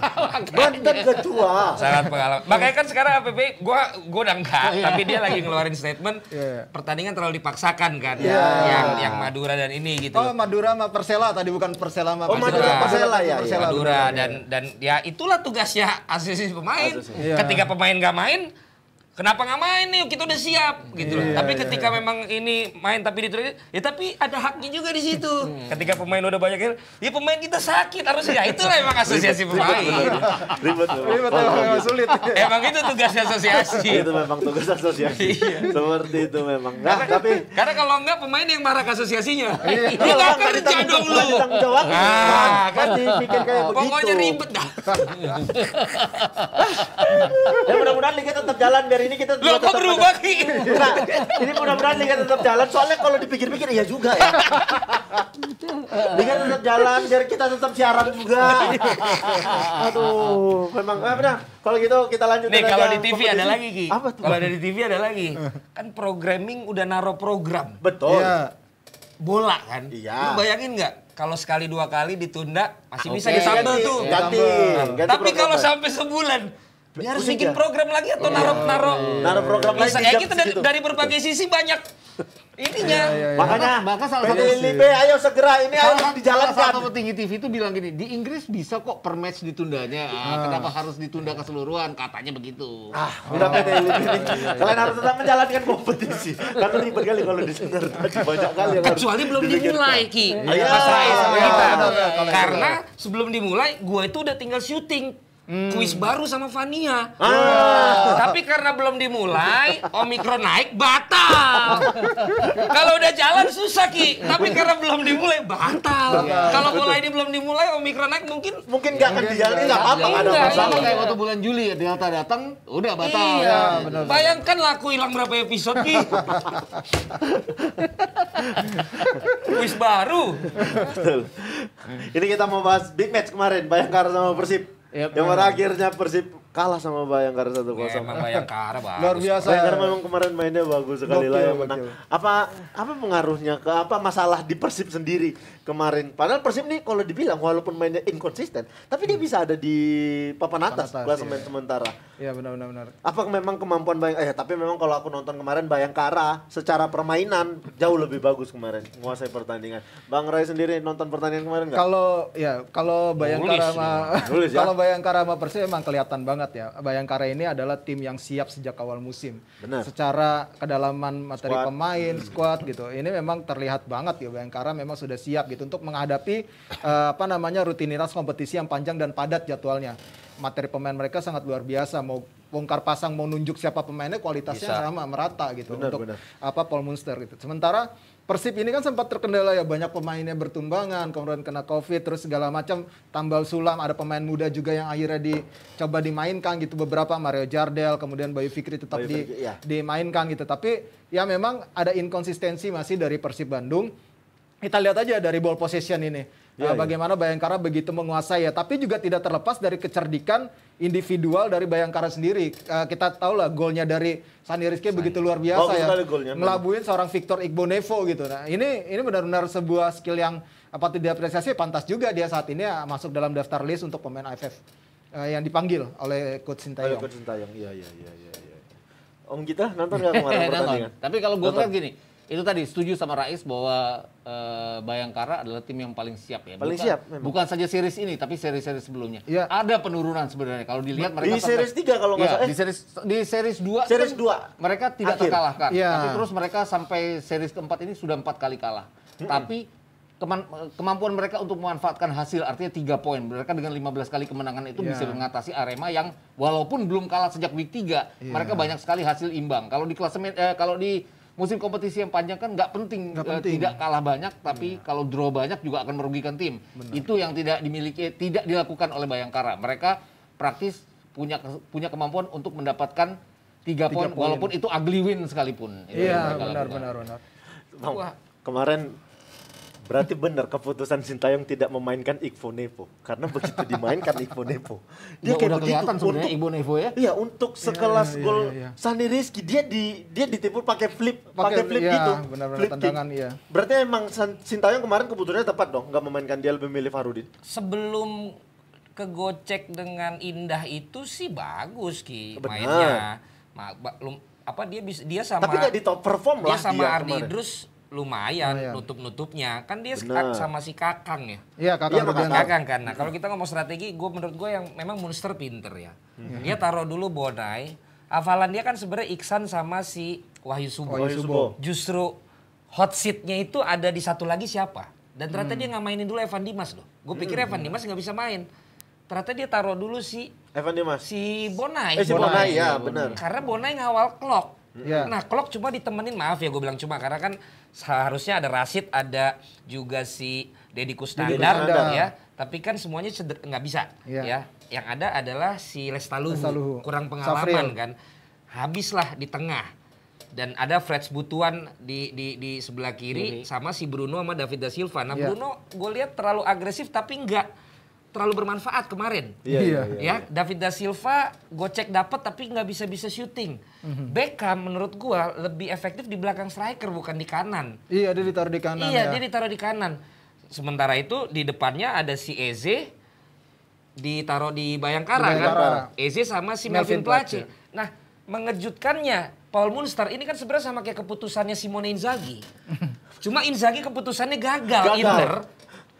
Mantan ketua. Sangat pengalaman. Makanya kan sekarang APB gue gua udah enggak, oh, iya. tapi dia lagi ngeluarin statement yeah. Iya. pertandingan terlalu dipaksakan kan. Yeah. Yang yang Madura dan ini gitu. Oh, Madura sama Persela tadi bukan Persela sama oh, Persela. Oh, Madura Persela ya. Persela, iya. Madura, Madura iya, dan dan ya itulah tugasnya asisten pemain. Ketika pemain gak main, Kenapa nggak main nih? Kita udah siap gitu iya, Tapi iya, ketika iya. memang ini main tapi di ya tapi ada haknya juga di situ. Hmm. Ketika pemain udah banyak ya pemain kita sakit harusnya. Itulah emang asosiasi pemain. Ribet, ribet, emang sulit. Emang itu tugas asosiasi. itu memang tugas asosiasi. Iya. Seperti itu memang. Nah, karena, tapi karena kalau nggak pemain yang marah ke asosiasinya. Lu nggak kerja dong lu. Nah, kan dipikir kayak begitu. Pokoknya ribet dah. ya mudah-mudahan liga tetap jalan dari ini kita Loh, kok berubah Ki? Nah, ini mudah-mudahan Liga tetap jalan soalnya kalau dipikir-pikir ya juga ya. Liga tetap jalan biar kita tetap siaran juga. Aduh, memang apa nah, Kalau gitu kita lanjut Nih, kalau di TV kompetisi. ada lagi Ki. Apa tuh? Kalau ada di TV ada lagi. Kan programming udah naro program. Betul. Ya. Bola kan? Iya. Lu bayangin nggak? kalau sekali dua kali ditunda masih okay. bisa disambel tuh. Ganti. Ganti. Tapi kalau sampai sebulan Biar harus bikin program lagi atau naruh-naruh. Iya, iya, iya, naruh program lagi. Saya kita gitu dari berbagai sisi banyak ininya. Iya, iya, Makanya, maka salah satu PDLIB ayo segera ini salah harus dijalankan. Salah satu petinggi TV itu bilang gini, di Inggris bisa kok per match ditundanya. Ah, ah, kenapa harus ditunda keseluruhan? Katanya begitu. Ah, udah oh. Ah. ini. Kalian harus tetap menjalankan kompetisi. Karena ribet kali kalau di sini tadi banyak kali yang Kecuali belum dimulai, Ki. Iya, Karena sebelum dimulai, gue itu udah tinggal syuting Hmm. Kuis baru sama Fania. Ah. Wow. Tapi karena belum dimulai, Omikron naik batal. Kalau udah jalan susah Ki, tapi karena belum dimulai batal. Iya. Kalau mulai ini belum dimulai, Omikron naik mungkin mungkin nggak akan dijalani nggak apa-apa ada masalah. Kayak waktu bulan Juli Delta datang, udah batal. Iya. Ya, Bayangkan laku hilang berapa episode Ki. Kuis baru. Betul. Ini kita mau bahas big match kemarin Bayangkara sama Persib. Yang terakhirnya akhirnya Persib kalah sama Bayangkara satu kosong. Iya, emang Bayangkara bagus. Luar biasa. Bayangkara memang kemarin mainnya bagus sekali lah yang menang. Apa apa pengaruhnya ke apa masalah di Persib sendiri kemarin? Padahal Persib nih kalau dibilang walaupun mainnya inkonsisten, tapi dia hmm. bisa ada di papan atas, kelas klasemen iya. sementara. Iya benar benar benar. Apa memang kemampuan Bayang? Eh, tapi memang kalau aku nonton kemarin Bayangkara secara permainan jauh lebih bagus kemarin menguasai pertandingan. Bang Ray sendiri nonton pertandingan kemarin nggak? Kalau ya kalau Bayangkara sama ya. ya. kalau Bayangkara sama Persib emang kelihatan banget hebat ya. Bayangkara ini adalah tim yang siap sejak awal musim. Benar. Secara kedalaman materi squad. pemain, hmm. squad gitu. Ini memang terlihat banget ya Bayangkara memang sudah siap gitu untuk menghadapi uh, apa namanya rutinitas kompetisi yang panjang dan padat jadwalnya. Materi pemain mereka sangat luar biasa. Mau bongkar pasang mau nunjuk siapa pemainnya kualitasnya Bisa. sama merata gitu benar, untuk benar. apa Paul Munster gitu. Sementara Persib ini kan sempat terkendala ya banyak pemainnya bertumbangan, kemudian kena Covid terus segala macam, tambal sulam, ada pemain muda juga yang akhirnya dicoba dimainkan gitu beberapa Mario Jardel, kemudian Bayu Fikri tetap Bayu Fikri, di ya. dimainkan gitu. Tapi ya memang ada inkonsistensi masih dari Persib Bandung. Kita lihat aja dari ball possession ini Ya bagaimana Bayangkara begitu menguasai ya. Tapi juga tidak terlepas dari kecerdikan individual dari Bayangkara sendiri. Uh, kita tahu lah golnya dari Sani Rizky begitu luar oh, biasa ya. melabuhin seorang Victor Igbonevo gitu. Nah ini ini benar-benar sebuah skill yang apa tidak diapresiasi pantas juga dia saat ini ya, masuk dalam daftar list untuk pemain AFF uh, eh, yang dipanggil oleh coach Sintayong. Oleh coach Sintayong, iya iya iya. iya. iya. Om kita nonton nggak kemarin pertandingan? Tapi kalau gue ngeliat gini, itu tadi setuju sama Rais bahwa uh, Bayangkara adalah tim yang paling siap ya. Paling bukan, siap. Memang. Bukan saja series ini, tapi series seri sebelumnya. Ya. Ada penurunan sebenarnya kalau dilihat mereka di series tiga kalau nggak ya, salah. Eh. Di series di series 2 series kan mereka tidak Akhir. terkalahkan. Ya. Tapi terus mereka sampai series keempat ini sudah empat kali kalah. Hmm. Tapi keman, kemampuan mereka untuk memanfaatkan hasil artinya tiga poin. Mereka dengan 15 kali kemenangan itu yeah. bisa mengatasi Arema yang walaupun belum kalah sejak week 3, yeah. mereka banyak sekali hasil imbang. Kalau di klasemen eh, kalau di musim kompetisi yang panjang kan nggak penting, gak eh, penting. tidak kalah banyak tapi yeah. kalau draw banyak juga akan merugikan tim. Benar. Itu yang tidak dimiliki tidak dilakukan oleh Bayangkara. Mereka praktis punya punya kemampuan untuk mendapatkan tiga poin walaupun itu ugly win sekalipun. Iya, benar, benar benar benar. kemarin Berarti benar keputusan Sintayong tidak memainkan Ikvo Nevo karena begitu dimainkan Ikvo Nevo dia ya, kayak udah begitu untuk Ikvo Nevo ya. Iya, untuk iya, sekelas ya, gol ya, ya. Sani Rizky dia di dia ditipu pakai flip, pakai flip ya, gitu. Benar -benar flip tendangan iya. Berarti emang Sintayong kemarin keputusannya tepat dong nggak memainkan dia lebih milih Farudin. Sebelum kegocek dengan indah itu sih bagus Ki Bener. mainnya. Ma, apa dia bisa dia sama Tapi gak di top perform lah dia sama Ardi Idrus lumayan nutup-nutupnya. Kan dia Bener. sama si Kakang ya. Iya, Kakang. Iya, kakang. kakang kan. Nah, kalau kita ngomong strategi, gue menurut gue yang memang monster pinter ya. Hmm. Dia taruh dulu Bonai. Hafalan dia kan sebenarnya Iksan sama si Wahyu Subo. Wahyu Subo. Justru hot seatnya itu ada di satu lagi siapa? Dan ternyata hmm. dia nggak mainin dulu Evan Dimas loh. Gue pikir hmm. Evan Dimas nggak bisa main. Ternyata dia taruh dulu si Evan Dimas. Si Bonai. Eh, si Bonai, Bonai ya, benar. Karena Bonai ngawal clock Yeah. Nah, Klok cuma ditemenin maaf ya gue bilang cuma karena kan seharusnya ada Rashid, ada juga si Deddy Kustandar ya. Tapi kan semuanya nggak bisa yeah. ya. Yang ada adalah si Lestaluhu, Lestaluhu. kurang pengalaman Safril. kan. Habislah di tengah. Dan ada Freds Butuan di, di, di sebelah kiri kiri sama si Bruno sama David da Silva. Nah, yeah. Bruno gue lihat terlalu agresif tapi enggak terlalu bermanfaat kemarin. Iya. Yeah, yeah, yeah. Ya, iya. David da Silva gocek dapat tapi nggak bisa-bisa syuting. Mm-hmm. Beckham menurut gua lebih efektif di belakang striker bukan di kanan. Iya, dia ditaruh di kanan. Iya, yeah, dia ditaruh di kanan. Sementara itu di depannya ada si Eze ditaruh di Bayangkara, di Bayangkara. kan. Eze sama si Melvin, Melvin Place. Place. Nah, mengejutkannya Paul Munster ini kan sebenarnya sama kayak keputusannya Simone Inzaghi. Cuma Inzaghi keputusannya gagal, gagal. Inter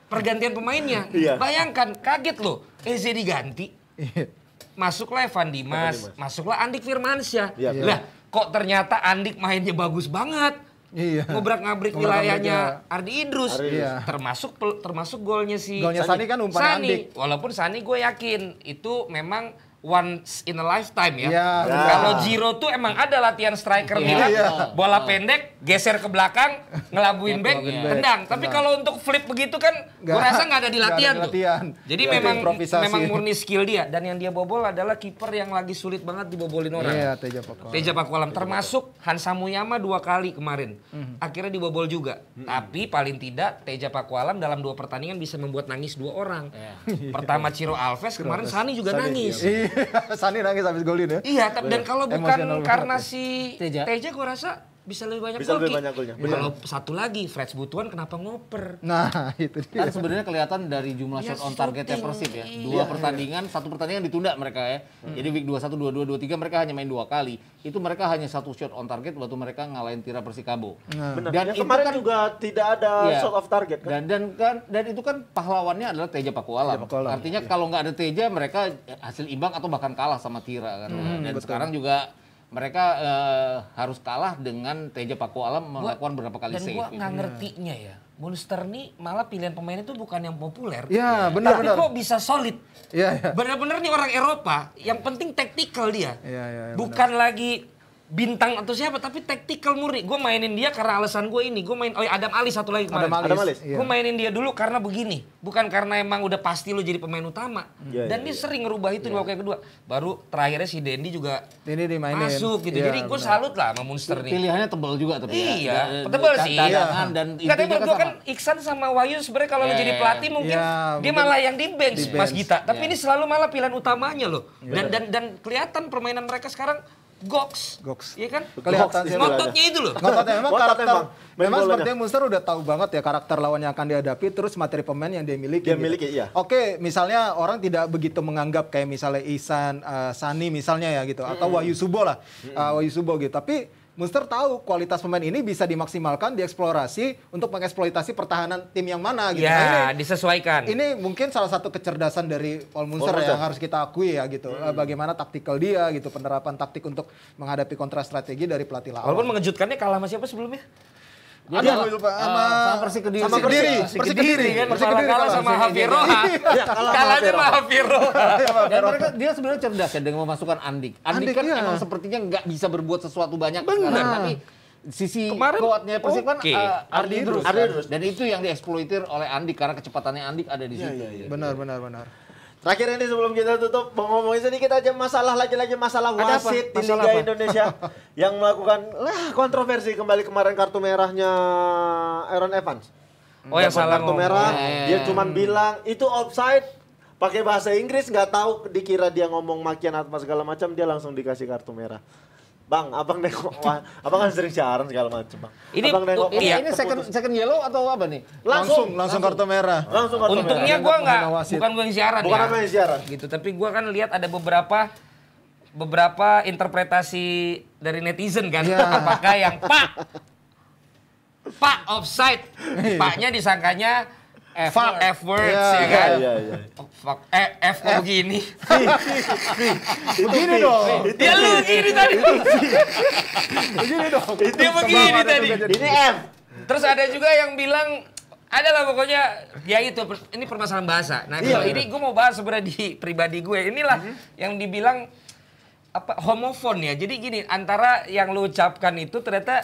pergantian pemainnya. Iya. Bayangkan kaget loh, Eze diganti. Iya. Masuklah Evan Dimas, Dimas. masuklah Andik Firmansyah. Iya. iya. Lah, kok ternyata Andik mainnya bagus banget. Iya. Ngobrak-ngabrik wilayahnya ya. Ardi Idrus. Ardi. Iya. Termasuk termasuk golnya si Golnya Sani, kan umpan Andik. Walaupun Sani gue yakin itu memang once in a lifetime ya. Yeah. Yeah. Ya. Kalau Giro tuh emang ada latihan striker yeah. Milan, yeah. bola pendek, geser ke belakang, ngelabuin ya, back, yeah. tendang. Tapi kalau untuk flip begitu kan gue rasa nggak ada di latihan tuh. Latihan. Jadi gak memang memang murni skill dia dan yang dia bobol adalah kiper yang lagi sulit banget dibobolin orang. Iya, Teja Pakualam. Teja Pakualam termasuk Hansa Muyama dua kali kemarin. mm Akhirnya dibobol juga. mm Tapi paling tidak Teja Pakualam dalam dua pertandingan bisa membuat nangis dua orang. Yeah. Pertama Ciro Alves, kemarin Sani juga Sani, nangis. Iya. Sani nangis habis golin ya. Iya, dan iya. kalau bukan karena ya. si Teja, Teja gue rasa bisa lebih banyak bisa lebih banyak golnya. Kalau iya. satu lagi Freds Butuan kenapa ngoper? Nah, itu dia. Kan sebenarnya kelihatan dari jumlah ya, shot on targetnya Persib ya. Iya. Dua pertandingan, satu pertandingan ditunda mereka ya. Hmm. Jadi week 21, 22, 23 mereka hanya main dua kali. Itu mereka hanya satu shot on target waktu mereka ngalahin Tira Persikabo. Nah. Dan kemarin kan, juga tidak ada iya. shot off target kan. Dan dan kan dan itu kan pahlawannya adalah Teja Pakualam. Artinya kalau nggak ada Teja mereka hasil imbang atau bahkan kalah sama Tira kan. Hmm, dan sekarang juga mereka uh, harus kalah dengan Teja Paku Alam melakukan beberapa kali dan save. Dan gitu. gua nggak iya. ngertinya ya. Monster ini malah pilihan pemainnya itu bukan yang populer. Iya, iya, benar Tapi benar. kok bisa solid. Iya, ya. Benar-benar nih orang Eropa, yang penting taktikal dia. Iya, iya, iya bukan lagi bintang atau siapa tapi taktikal murni gue mainin dia karena alasan gue ini gue main oh ya Adam Ali satu lagi kemarin Adam Alis, Alis. Iya. gue mainin dia dulu karena begini bukan karena emang udah pasti lo jadi pemain utama hmm. yeah, dan yeah, dia yeah. sering ngerubah itu yeah. di iya. babak kedua baru terakhirnya si Dendi juga ini dimainin masuk gitu yeah, jadi gue salut lah sama Monster nih pilihannya tebel juga tapi ya. iya ya. tebel sih iya. dan itu menurut gue kan Iksan sama Wahyu sebenarnya kalau yeah, lo jadi iya, pelatih mungkin yeah, dia malah yang di bench, di bench. Mas Gita tapi yeah. ini selalu malah pilihan utamanya loh dan dan dan kelihatan permainan mereka sekarang Goks. Goks. Iya kan? Kelihatan iya. sih. Ngototnya itu loh. Ngototnya memang karakter. memang Memang sepertinya Munster udah tahu banget ya karakter lawan yang akan dihadapi terus materi pemain yang dia miliki. Dia gitu. miliki, iya. Oke, misalnya orang tidak begitu menganggap kayak misalnya Isan, uh, Sani misalnya ya gitu. Atau hmm. Wahyu Subo lah. Hmm. Eh, Wahyu Subo gitu. Tapi Munster tahu kualitas pemain ini bisa dimaksimalkan, dieksplorasi untuk mengeksploitasi pertahanan tim yang mana gitu. Ya, nah, ini, disesuaikan. Ini mungkin salah satu kecerdasan dari Paul Munster, Paul yang harus kita akui ya gitu. Hmm. Bagaimana taktikal dia gitu, penerapan taktik untuk menghadapi kontra strategi dari pelatih lawan. Walaupun mengejutkannya kalah sama siapa sebelumnya? Dia Aduh, gue lupa eh, sama, sama Persik Kediri. Sama Kediri, Persik Kediri kan. Persik Kediri kalah sama Hafiro. Iya, iya, kalahnya sama Hafiro. Dan iya, mereka dia sebenarnya cerdas ya dengan memasukkan Andik. Andik kan emang sepertinya nggak bisa berbuat sesuatu banyak sekarang tapi sisi Kemarin, kuatnya Persik kan okay. uh, eh, Ardi Drus. Dan itu yang dieksploitir oleh Andik karena kecepatannya Andik ada di situ. Iya, iya, iya. Benar, benar, benar. Terakhir ini sebelum kita tutup, mau ngomongin sedikit aja masalah lagi-lagi masalah wasit di Liga apa? Indonesia yang melakukan lah kontroversi kembali kemarin kartu merahnya Aaron Evans. Oh yang salah kartu merah, eh. dia cuma bilang itu offside pakai bahasa Inggris nggak tahu dikira dia ngomong makian atau segala macam dia langsung dikasih kartu merah. Bang, abang deh, abang kan sering siaran segala macam, bang. Ini, abang nengok, ini, iya. ini second, second yellow atau apa nih? Langsung, langsung, langsung kartu merah. Langsung kartu Untungnya merah. Untungnya gue nggak, bukan gue yang siaran bukan ya. yang siaran. Gitu, tapi gue kan lihat ada beberapa beberapa interpretasi dari netizen kan. Ya. Apakah yang Pak, Pak offside, iya. Paknya disangkanya F fuck F word yeah, sih ya kan. Iya, iya, Fuck eh, F kok begini. begini dong. Dia lu begini tadi. begini dong. Dia begini tadi. Ini F. Terus ada juga yang bilang ada lah pokoknya ya itu ini permasalahan bahasa. Nah iya, kalau iya, ini gue mau bahas sebenarnya di pribadi gue inilah mm -hmm. yang dibilang apa homofon ya. Jadi gini antara yang lu ucapkan itu ternyata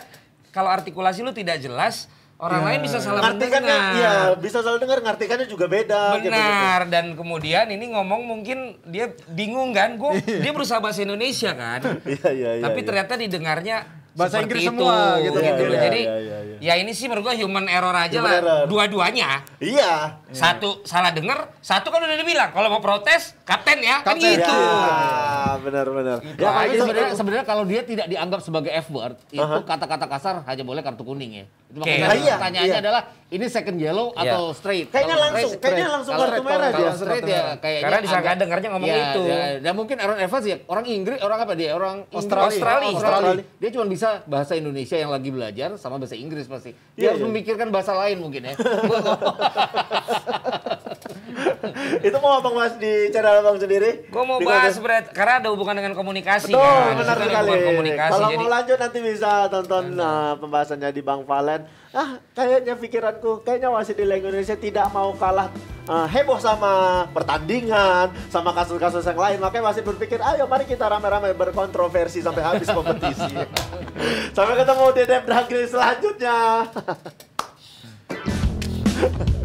kalau artikulasi lu tidak jelas orang ya. lain bisa salah dengar, iya bisa salah dengar ngartikannya juga beda benar gitu. dan kemudian ini ngomong mungkin dia bingung kan gua iya. dia berusaha bahasa Indonesia kan iya iya iya tapi ya. ternyata didengarnya bahasa Inggris itu, semua gitu. gitu yeah, loh. Jadi ya, yeah, yeah. ya ini sih menurut gua human error aja human lah. Dua-duanya. Iya. Satu salah dengar, satu kan udah dibilang kalau mau protes kapten ya, kan kapten, kan gitu. Ya, benar benar. Gitu ya, sebenarnya sebenarnya sebenarnya kalau dia tidak dianggap sebagai F word, itu kata-kata kasar hanya boleh kartu kuning ya. Itu makanya okay. Ah, iya. pertanyaannya iya. adalah ini second yellow yeah. atau straight. Kayaknya langsung straight, kayaknya langsung kartu merah dia. straight ya kayaknya karena disangka dengarnya ngomong iya, itu. Ya, Dan mungkin Aaron Evans ya orang Inggris, orang apa dia? Orang Australia. Australia. Dia cuma bisa bisa bahasa Indonesia yang lagi belajar sama bahasa Inggris pasti. Dia yeah, harus yeah. memikirkan bahasa lain mungkin ya. itu mau abang mas di channel abang sendiri? Gue mau di bahas berat, karena ada hubungan dengan komunikasi. Betul, kan? benar sekali. Kalau jadi... mau lanjut nanti bisa tonton uh, pembahasannya di Bang Valen. Ah, kayaknya pikiranku, kayaknya wasit di Indonesia tidak mau kalah uh, heboh sama pertandingan, sama kasus-kasus yang lain. Makanya masih berpikir, ayo mari kita rame-rame berkontroversi sampai habis kompetisi. sampai ketemu di Dep Drag Race selanjutnya.